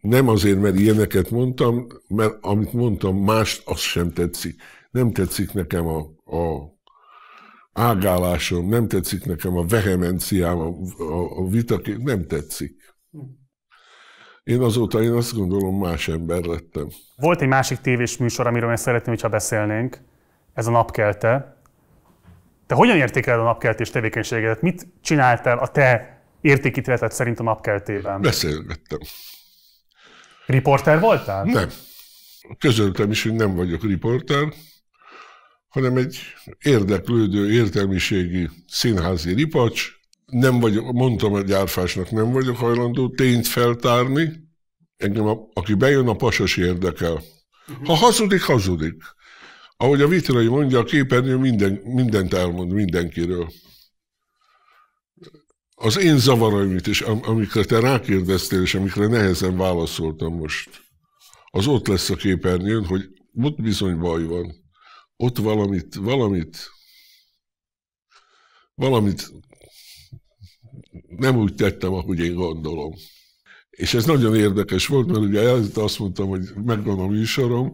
nem azért, mert ilyeneket mondtam, mert amit mondtam, más az sem tetszik. Nem tetszik nekem a, a ágálásom, nem tetszik nekem a vehemenciám, a, a, a vita, nem tetszik. Én azóta én azt gondolom, más ember lettem. Volt egy másik tévés műsor, amiről én szeretném, hogyha beszélnénk, ez a napkelte. Te hogyan értékeled a napkeltés tevékenységedet? Mit csináltál a te értékítéleted szerint a napkeltében? Beszélgettem. Riporter voltál? Nem. Közöltem is, hogy nem vagyok riporter, hanem egy érdeklődő, értelmiségi színházi ripacs. Nem vagyok, mondtam a gyárfásnak, nem vagyok hajlandó tényt feltárni. Engem, a, aki bejön, a pasas érdekel. Ha hazudik, hazudik. Ahogy a vitrai mondja, a képernyő minden, mindent elmond mindenkiről az én zavaraimat is, am- amikre te rákérdeztél, és amikre nehezen válaszoltam most, az ott lesz a képernyőn, hogy ott bizony baj van. Ott valamit, valamit, valamit nem úgy tettem, ahogy én gondolom. És ez nagyon érdekes volt, mert ugye előtt azt mondtam, hogy megvan a műsorom,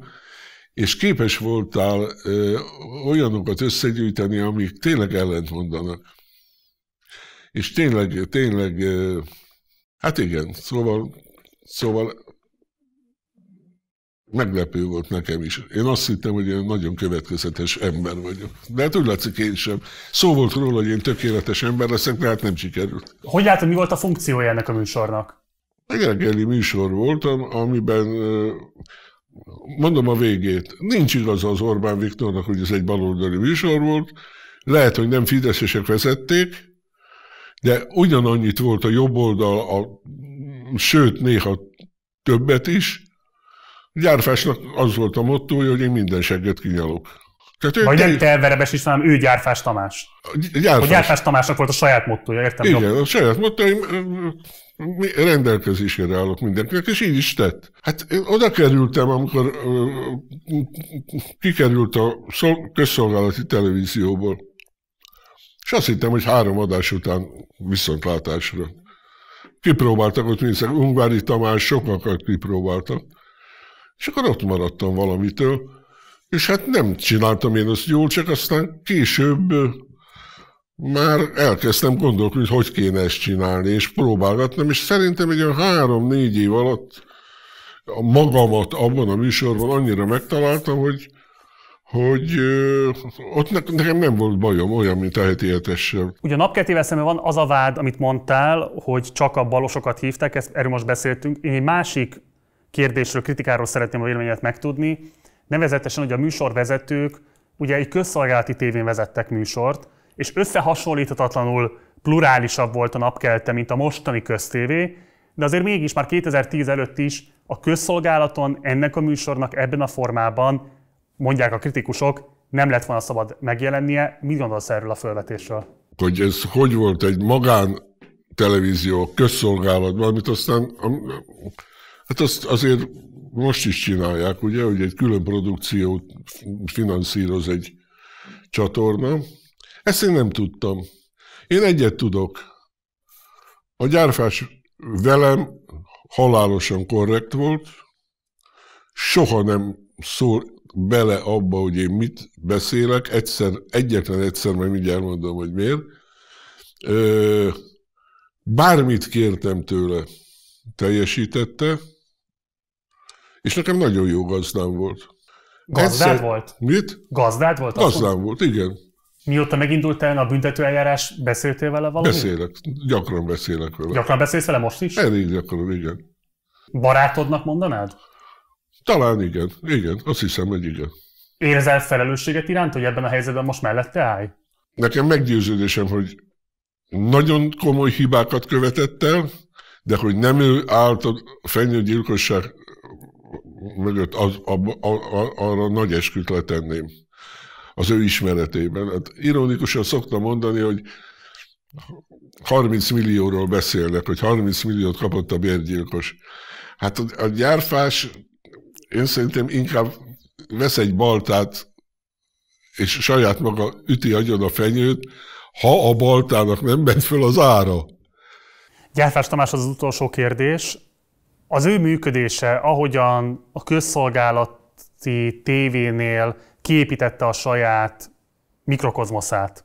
és képes voltál ö, olyanokat összegyűjteni, amik tényleg ellent mondanak. És tényleg, tényleg, hát igen, szóval, szóval meglepő volt nekem is. Én azt hittem, hogy én nagyon következetes ember vagyok. De hát úgy látszik én sem. Szó volt róla, hogy én tökéletes ember leszek, de hát nem sikerült. Hogy látod, mi volt a funkciója ennek a műsornak? Egy reggeli műsor voltam, amiben mondom a végét. Nincs igaz az Orbán Viktornak, hogy ez egy baloldali műsor volt. Lehet, hogy nem fideszesek vezették, de ugyanannyit volt a jobb oldal, a, sőt néha többet is. Gyárfásnak az volt a mottója, hogy én minden segget kinyalok. Tehát Vagy nem te elverebes is, hanem ő Gyárfás Tamás. Gyárfás. A Gyárfás Tamásnak volt a saját mottoja, értem? Igen, jobb. a saját mottoja, rendelkezésére állok mindenkinek, és így is tett. Hát én oda kerültem, amikor kikerült a közszolgálati televízióból és azt hittem, hogy három adás után viszontlátásra. Kipróbáltak ott mindig, Ungvári Tamás sokakat kipróbáltak, és akkor ott maradtam valamitől, és hát nem csináltam én azt jól, csak aztán később már elkezdtem gondolkodni, hogy hogy kéne ezt csinálni, és próbálgattam, és szerintem egy olyan három-négy év alatt a magamat abban a műsorban annyira megtaláltam, hogy hogy ö, ott ne, nekem nem volt bajom, olyan, mint a heti hetessel. Ugye a napkeltével szemben van az a vád, amit mondtál, hogy csak a balosokat hívták, ezt, erről most beszéltünk. Én egy másik kérdésről, kritikáról szeretném a véleményet megtudni, nevezetesen, hogy a műsorvezetők ugye egy közszolgálati tévén vezettek műsort, és összehasonlíthatatlanul plurálisabb volt a napkelte, mint a mostani köztévé, de azért mégis már 2010 előtt is a közszolgálaton ennek a műsornak ebben a formában mondják a kritikusok, nem lett volna szabad megjelennie. Mit gondolsz erről a felvetésről? Hogy ez hogy volt egy magán televízió közszolgálatban, amit aztán hát azt azért most is csinálják, ugye, hogy egy külön produkciót finanszíroz egy csatorna. Ezt én nem tudtam. Én egyet tudok. A gyárfás velem halálosan korrekt volt, soha nem szól, bele abba, hogy én mit beszélek, egyszer, egyetlen egyszer, majd mindjárt mondom, hogy miért. bármit kértem tőle, teljesítette, és nekem nagyon jó gazdám volt. Gazdád egyszer, volt? Mit? Gazdád volt? Gazdám akkor? volt, igen. Mióta megindult el a büntetőeljárás, beszéltél vele valamit? Beszélek, gyakran beszélek vele. Gyakran beszélsz vele most is? Elég gyakran, igen. Barátodnak mondanád? Talán igen, igen, azt hiszem, hogy igen. Érzel felelősséget iránt, hogy ebben a helyzetben most mellette állj? Nekem meggyőződésem, hogy nagyon komoly hibákat követett el, de hogy nem ő állt a fenyőgyilkosság mögött, az, ab, a, a, arra nagy esküt letenném az ő ismeretében. Hát ironikusan szoktam mondani, hogy 30 millióról beszélnek, hogy 30 milliót kapott a bérgyilkos. Hát a, a gyárfás én szerintem inkább vesz egy baltát, és saját maga üti agyon a fenyőt, ha a baltának nem ment föl az ára. Gyárfás Tamás az, az utolsó kérdés. Az ő működése, ahogyan a közszolgálati tévénél kiépítette a saját mikrokozmoszát,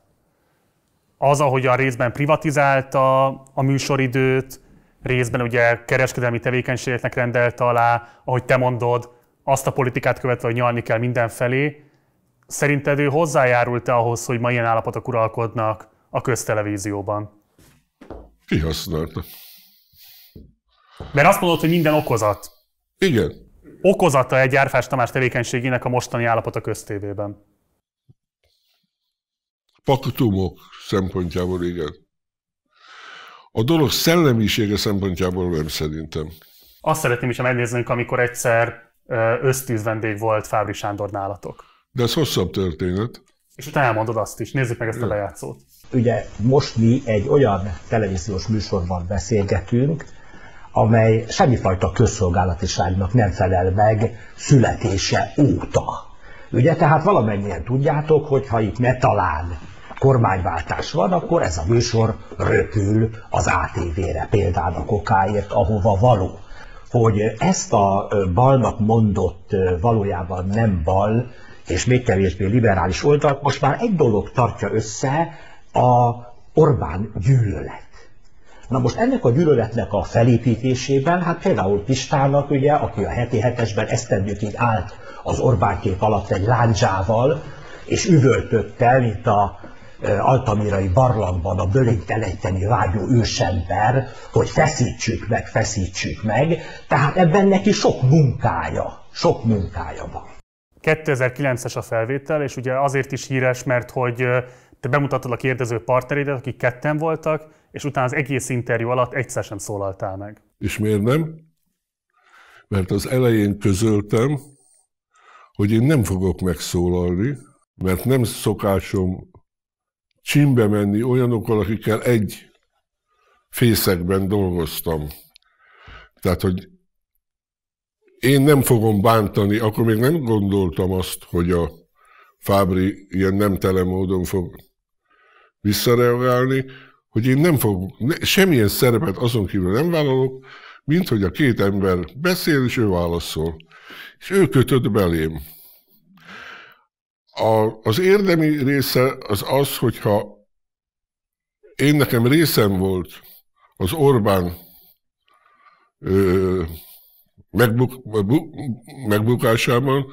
az, ahogyan a részben privatizálta a műsoridőt, részben ugye kereskedelmi tevékenységeknek rendelt alá, ahogy te mondod, azt a politikát követve, hogy nyalni kell mindenfelé. Szerinted ő hozzájárult-e ahhoz, hogy ma ilyen állapotok uralkodnak a köztelevízióban? Kihasználta. Mert azt mondod, hogy minden okozat. Igen. Okozata egy Árfás Tamás tevékenységének a mostani állapot a köztévében? Paktumok szempontjából igen. A dolog szellemisége szempontjából nem szerintem. Azt szeretném is megnézzünk, amikor egyszer ösztűz vendég volt Fábri Sándor nálatok. De ez hosszabb történet. És utána elmondod azt is. Nézzük meg ezt ja. a lejátszót. Ugye most mi egy olyan televíziós műsorban beszélgetünk, amely semmifajta közszolgálatiságnak nem felel meg születése óta. Ugye, tehát valamennyien tudjátok, hogy ha itt ne talán kormányváltás van, akkor ez a műsor röpül az ATV-re, például a kokáért, ahova való. Hogy ezt a balnak mondott valójában nem bal, és még kevésbé liberális oldalt most már egy dolog tartja össze, a Orbán gyűlölet. Na most ennek a gyűlöletnek a felépítésében, hát például Pistának, ugye, aki a heti hetesben esztendőkig állt az Orbán kép alatt egy láncsával, és üvöltött el, mint a altamirai barlangban a bölénytelenteni vágyó ősember, hogy feszítsük meg, feszítsük meg, tehát ebben neki sok munkája, sok munkája van. 2009-es a felvétel, és ugye azért is híres, mert hogy te bemutattad a kérdező partnereidet, akik ketten voltak, és utána az egész interjú alatt egyszer sem szólaltál meg. És miért nem? Mert az elején közöltem, hogy én nem fogok megszólalni, mert nem szokásom csimbe menni olyanokkal, akikkel egy fészekben dolgoztam. Tehát, hogy én nem fogom bántani, akkor még nem gondoltam azt, hogy a Fábri ilyen nemtelen módon fog visszareagálni, hogy én nem fogok, ne, semmilyen szerepet azon kívül nem vállalok, mint hogy a két ember beszél, és ő válaszol. És ő kötött belém. A, az érdemi része az az, hogyha én nekem részem volt az Orbán ö, megbuk, bu, megbukásában,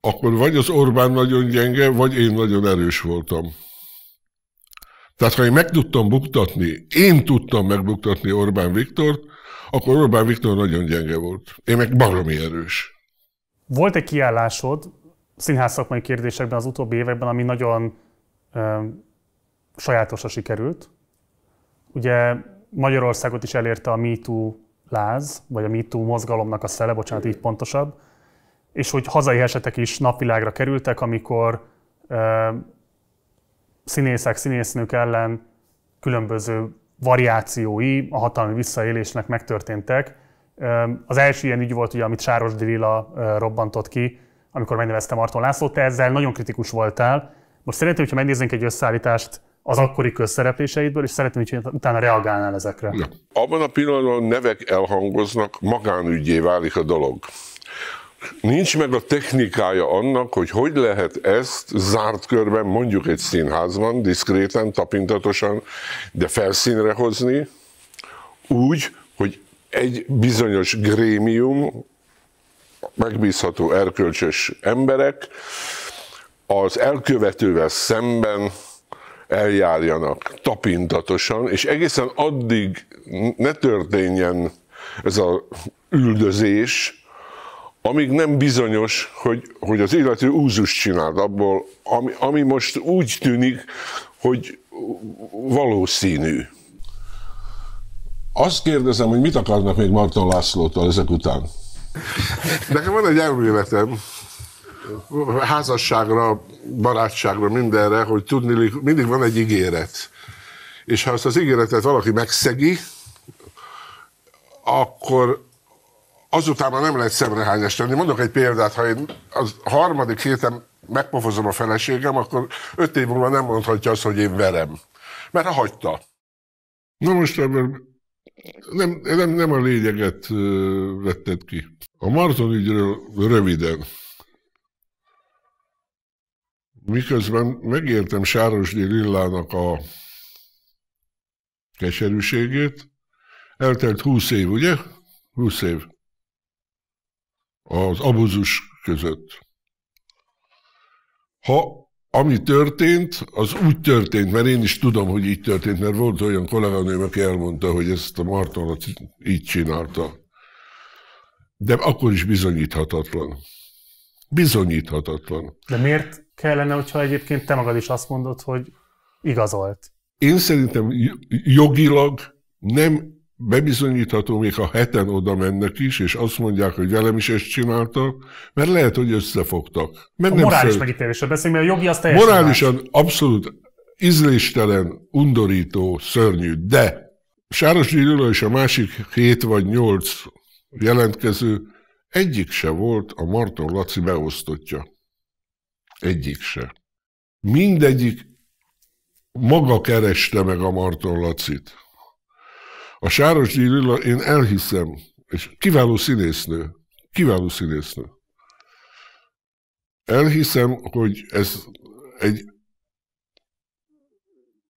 akkor vagy az Orbán nagyon gyenge, vagy én nagyon erős voltam. Tehát ha én meg tudtam buktatni, én tudtam megbuktatni Orbán Viktort, akkor Orbán Viktor nagyon gyenge volt. Én meg baromi erős. Volt egy kiállásod, színház szakmai kérdésekben az utóbbi években, ami nagyon ö, sajátosra sikerült. Ugye Magyarországot is elérte a MeToo láz, vagy a MeToo mozgalomnak a szele, bocsánat, így pontosabb, és hogy hazai esetek is napvilágra kerültek, amikor ö, színészek, színésznők ellen különböző variációi a hatalmi visszaélésnek megtörténtek. Az első ilyen ügy volt, ugye, amit Sáros Dilila robbantott ki, amikor megneveztem Marton Lászlót, te ezzel nagyon kritikus voltál. Most szeretném, hogyha megnéznénk egy összeállítást az akkori közszerepléseidből, és szeretném, hogyha utána reagálnál ezekre. Na, abban a pillanatban nevek elhangoznak, magánügyé válik a dolog. Nincs meg a technikája annak, hogy hogy lehet ezt zárt körben, mondjuk egy színházban, diszkréten, tapintatosan, de felszínre hozni, úgy, hogy egy bizonyos grémium, megbízható, erkölcsös emberek az elkövetővel szemben eljárjanak tapintatosan, és egészen addig ne történjen ez a üldözés, amíg nem bizonyos, hogy, hogy az illető úzus csinált abból, ami, ami most úgy tűnik, hogy valószínű. Azt kérdezem, hogy mit akarnak még Marton Lászlótól ezek után? Nekem van egy elméletem, házasságra, barátságra, mindenre, hogy tudni, mindig van egy ígéret. És ha azt az ígéretet valaki megszegi, akkor azután már nem lehet szemrehányást tenni. Mondok egy példát, ha én az harmadik héten megpofozom a feleségem, akkor öt év múlva nem mondhatja azt, hogy én verem. Mert ha hagyta. Na most ebben nem, nem, nem a lényeget vetted ki. A Marton ügyről röviden. Miközben megértem Sárosdi Lillának a keserűségét, eltelt 20 év, ugye? 20 év az abuzus között. Ha ami történt, az úgy történt, mert én is tudom, hogy így történt, mert volt olyan kolléganőm, aki elmondta, hogy ezt a Martonat így csinálta. De akkor is bizonyíthatatlan. Bizonyíthatatlan. De miért kellene, hogyha egyébként te magad is azt mondod, hogy igazolt? Én szerintem jogilag nem bebizonyítható, még ha heten oda mennek is, és azt mondják, hogy velem is ezt csináltak, mert lehet, hogy összefogtak. Mert a nem morális szeret... megítélésre beszélünk, mert a jogi az teljesen Morálisan más. abszolút ízléstelen, undorító, szörnyű, de Sáros Gyula és a másik hét vagy nyolc jelentkező egyik se volt a Marton Laci beosztottja. Egyik se. Mindegyik maga kereste meg a Marton Lacit. A Sáros Lilla, én elhiszem, és kiváló színésznő, kiváló színésznő. Elhiszem, hogy ez egy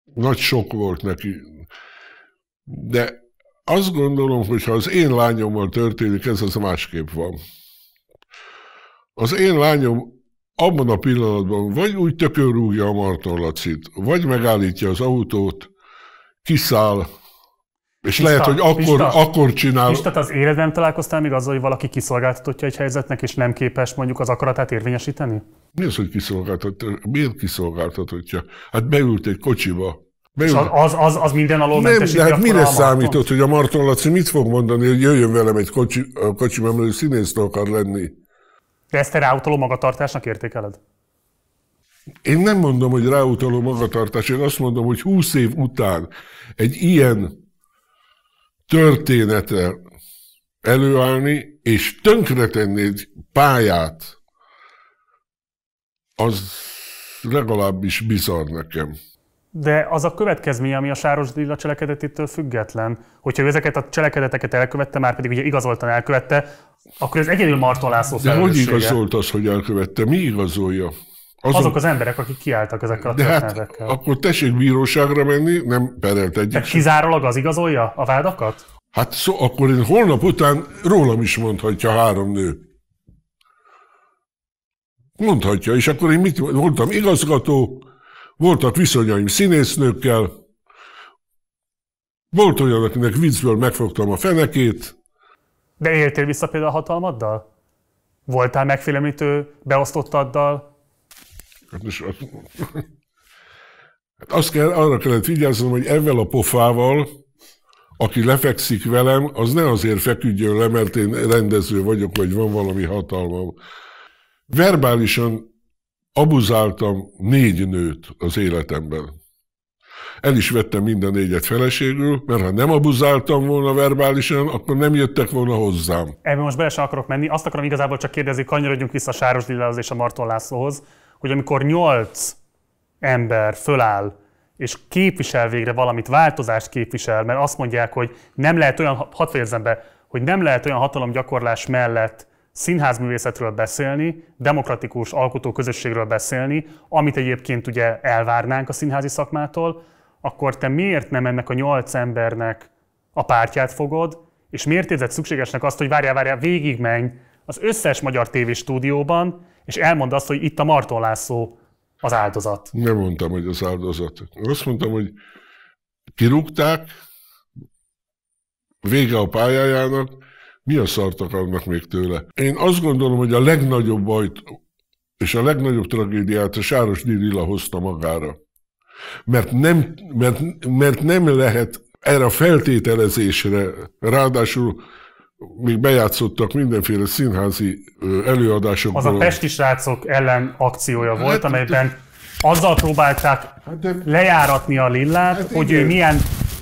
nagy sok volt neki, de azt gondolom, hogy ha az én lányommal történik, ez az másképp van. Az én lányom abban a pillanatban vagy úgy tökörúgja a Marton Lacit, vagy megállítja az autót, kiszáll, és Pista, lehet, hogy akkor, Pista, akkor csinál. Pista, az életben találkoztál még azzal, hogy valaki kiszolgáltatja egy helyzetnek, és nem képes mondjuk az akaratát érvényesíteni? Mi az, hogy kiszolgáltatja? Miért kiszolgáltatja? Hát beült egy kocsiba, És Az, az, az minden alól Nem, de hát mire számított, hogy a Marton Laci mit fog mondani, hogy jöjjön velem egy kocsi, a mert amely színésztő akar lenni? De ezt te ráutaló magatartásnak értékeled? Én nem mondom, hogy ráutaló magatartás, én azt mondom, hogy 20 év után egy ilyen története előállni, és tönkretenni egy pályát, az legalábbis bizarr nekem. De az a következmény, ami a Sáros Dilla cselekedetétől független, hogyha ő ezeket a cselekedeteket elkövette, már pedig ugye igazoltan elkövette, akkor ez egyedül Marton László De hogy igazolt az, hogy elkövette? Mi igazolja? Azon... Azok az emberek, akik kiálltak ezekkel a hát történetekkel. Hát, akkor tessék bíróságra menni, nem perelt egyik. Tehát kizárólag az igazolja a vádakat? Hát szó, akkor én holnap után rólam is mondhatja három nő. Mondhatja, és akkor én mit voltam igazgató, voltak viszonyaim színésznőkkel, volt olyan, akinek viccből megfogtam a fenekét. De éltél vissza például a hatalmaddal? Voltál megfélemlítő beosztottaddal? másikat. hát azt kell, arra kellett vigyáznom, hogy ezzel a pofával, aki lefekszik velem, az ne azért feküdjön le, mert én rendező vagyok, vagy van valami hatalmam. Verbálisan abuzáltam négy nőt az életemben. El is vettem minden négyet feleségül, mert ha nem abuzáltam volna verbálisan, akkor nem jöttek volna hozzám. Ebben most bele sem akarok menni, azt akarom igazából csak kérdezni, kanyarodjunk vissza Sáros Lillához és a Marton Lászlóhoz hogy amikor nyolc ember föláll, és képvisel végre valamit, változást képvisel, mert azt mondják, hogy nem lehet olyan, hat be, hogy nem lehet olyan hatalomgyakorlás mellett színházművészetről beszélni, demokratikus alkotó közösségről beszélni, amit egyébként ugye elvárnánk a színházi szakmától, akkor te miért nem ennek a nyolc embernek a pártját fogod, és miért érzed szükségesnek azt, hogy várjál, várjál, végigmenj az összes magyar stúdióban, és elmond azt, hogy itt a Marton László az áldozat. Nem mondtam, hogy az áldozat. Azt mondtam, hogy kirúgták, vége a pályájának, mi a szart akarnak még tőle? Én azt gondolom, hogy a legnagyobb bajt és a legnagyobb tragédiát a Sáros Lilla hozta magára. Mert nem, mert, mert nem lehet erre a feltételezésre, ráadásul még bejátszottak mindenféle színházi előadásokból. Az a Pesti srácok ellen akciója volt, hát, amelyben azzal próbálták hát de, lejáratni a Lillát, hát hogy igen. ő milyen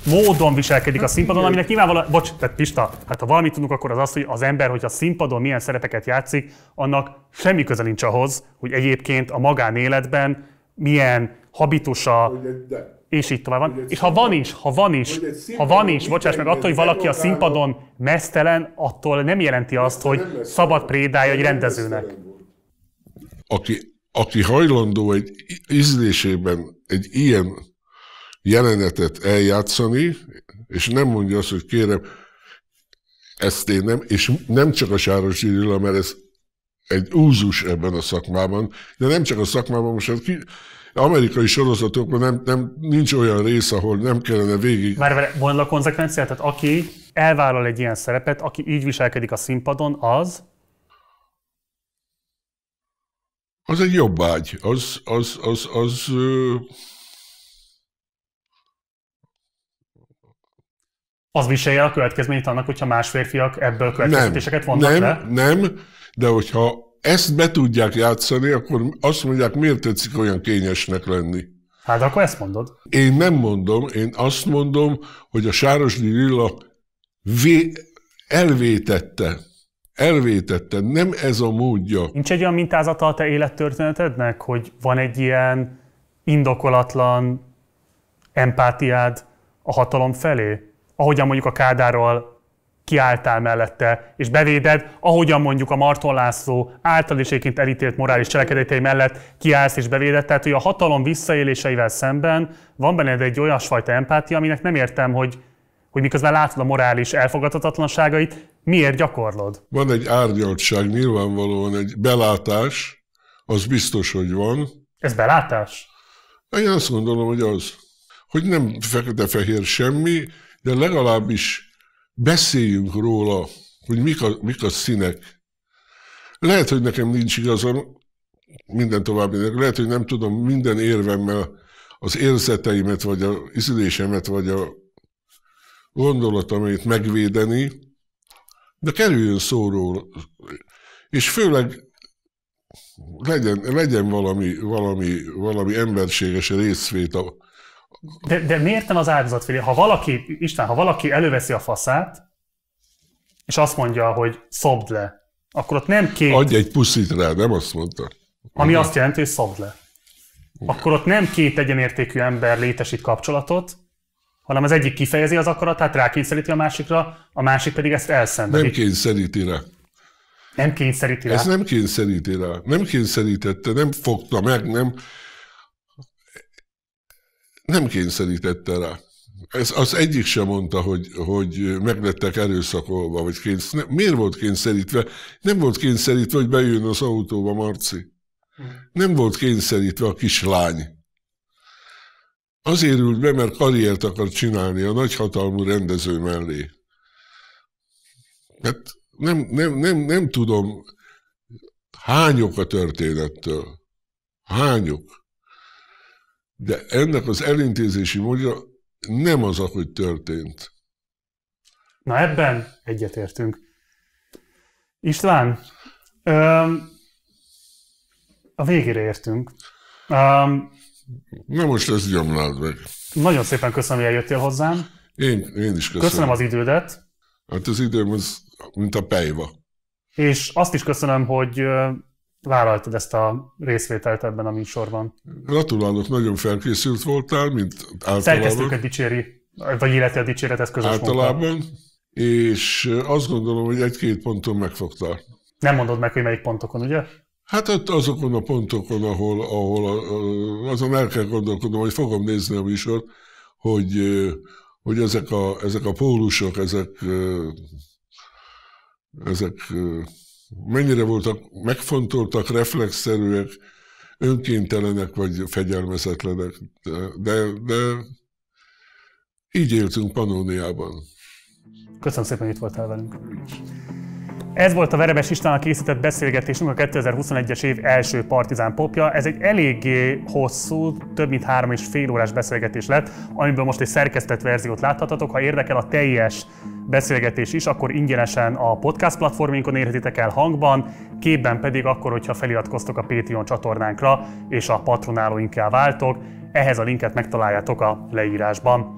módon viselkedik hát a színpadon, igen. aminek nyilvánvalóan, bocs, tehát Pista, hát ha valamit tudunk, akkor az az, hogy az ember, hogy a színpadon milyen szerepeket játszik, annak semmi köze nincs ahhoz, hogy egyébként a magánéletben milyen habitusa, de, de és így tovább van. És ha van is, ha van is, ha van is, bocsáss meg, attól, hogy valaki a színpadon mesztelen, attól nem jelenti azt, hogy szabad prédája egy rendezőnek. Aki, aki hajlandó egy ízlésében egy ilyen jelenetet eljátszani, és nem mondja azt, hogy kérem, ezt én nem, és nem csak a Sáros mert ez egy úzus ebben a szakmában, de nem csak a szakmában, most hát ki, amerikai sorozatokban nem, nem, nincs olyan rész, ahol nem kellene végig. Már vele van a konzekvenciát? Tehát aki elvállal egy ilyen szerepet, aki így viselkedik a színpadon, az? Az egy jobb ágy. Az, az, az, az, az az viselje a következményt annak, hogyha más férfiak ebből következtetéseket nem, vonnak nem, le? Nem, de hogyha ezt be tudják játszani, akkor azt mondják, miért tetszik olyan kényesnek lenni. Hát akkor ezt mondod. Én nem mondom, én azt mondom, hogy a Sárosdi Lilla vé- elvétette. Elvétette, nem ez a módja. Nincs egy olyan mintázata a te élettörténetednek, hogy van egy ilyen indokolatlan empátiád a hatalom felé? Ahogyan mondjuk a Kádárral kiálltál mellette, és bevéded, ahogyan mondjuk a Marton László által is egyébként elítélt morális cselekedetei mellett kiállsz és bevéded. Tehát, hogy a hatalom visszaéléseivel szemben van benned egy fajta empátia, aminek nem értem, hogy, hogy miközben látod a morális elfogadhatatlanságait, miért gyakorlod? Van egy árnyaltság, nyilvánvalóan egy belátás, az biztos, hogy van. Ez belátás? Én azt gondolom, hogy az, hogy nem fekete-fehér semmi, de legalábbis Beszéljünk róla, hogy mik a, mik a színek. Lehet, hogy nekem nincs igazam, minden további, lehet, hogy nem tudom minden érvemmel az érzeteimet, vagy a izülésemet, vagy a gondolatomét megvédeni, de kerüljön szóról, és főleg legyen, legyen valami, valami, valami emberséges részvét a, de, de miért nem az áldozat felé? Ha valaki, Isten, ha valaki előveszi a faszát, és azt mondja, hogy szobd le, akkor ott nem két... Adj egy puszit rá, nem azt mondta. Ami azt jelenti, hogy szobd le. Akkor ott nem két egyenértékű ember létesít kapcsolatot, hanem az egyik kifejezi az akaratát, rákényszeríti a másikra, a másik pedig ezt elszenvedi. Nem kényszeríti rá. Nem kényszeríti rá. Ez nem kényszeríti rá. Nem kényszerítette, nem fogta meg, nem nem kényszerítette rá. Ez, az egyik sem mondta, hogy, hogy meglettek erőszakolva, vagy kényszerítve. miért volt kényszerítve? Nem volt kényszerítve, hogy bejön az autóba Marci. Nem volt kényszerítve a kislány. Azért ült be, mert karriert akar csinálni a nagyhatalmú rendező mellé. Hát nem, nem, nem, nem tudom, hányok a történettől. Hányok. De ennek az elintézési módja nem az, ahogy történt. Na ebben egyetértünk. István, öm, a végére értünk. Öm, Na most ez gyomlád meg. Nagyon szépen köszönöm, hogy eljöttél hozzám. Én, én is köszönöm. Köszönöm az idődet. Hát az időm az, mint a pejva. És azt is köszönöm, hogy vállaltad ezt a részvételt ebben a műsorban. Gratulálok, hát nagyon felkészült voltál, mint általában. A dicséri, vagy illetve a ez közös Általában, munka. és eh, azt gondolom, hogy egy-két ponton megfogtál. Nem mondod meg, hogy melyik pontokon, ugye? Hát ott azokon a pontokon, ahol, ahol eh, azon el kell gondolkodnom, hogy fogom nézni a műsort, hogy, eh, hogy ezek, a, ezek a pólusok, ezek, ezek mennyire voltak megfontoltak, reflexzerűek, önkéntelenek vagy fegyelmezetlenek. De, de így éltünk Panóniában. Köszönöm szépen, hogy itt voltál velünk. Ez volt a Verebes a készített beszélgetésünk a 2021-es év első Partizán popja. Ez egy eléggé hosszú, több mint három és fél órás beszélgetés lett, amiből most egy szerkesztett verziót láthatatok. Ha érdekel a teljes beszélgetés is, akkor ingyenesen a podcast platforminkon érhetitek el hangban, képben pedig akkor, hogyha feliratkoztok a Patreon csatornánkra és a patronálóinkkel váltok. Ehhez a linket megtaláljátok a leírásban.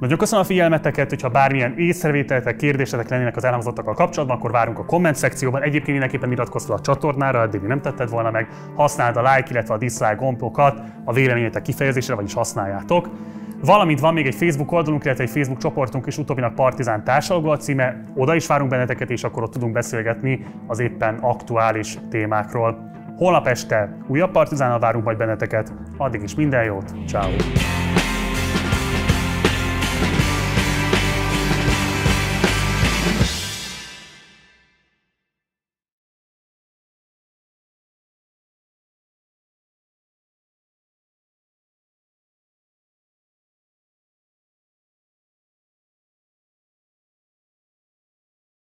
Nagyon köszönöm a figyelmeteket, hogyha bármilyen észrevételtek, kérdésetek lennének az elhangzottakkal kapcsolatban, akkor várunk a komment szekcióban. Egyébként mindenképpen iratkozz fel a csatornára, eddig nem tetted volna meg. Használd a like, illetve a dislike gombokat a véleményetek kifejezésre, vagyis használjátok. Valamint van még egy Facebook oldalunk, illetve egy Facebook csoportunk is, utóbbinak Partizán társalgó a címe. Oda is várunk benneteket, és akkor ott tudunk beszélgetni az éppen aktuális témákról. Holnap este újabb Partizánnal várunk majd benneteket. Addig is minden jót, ciao.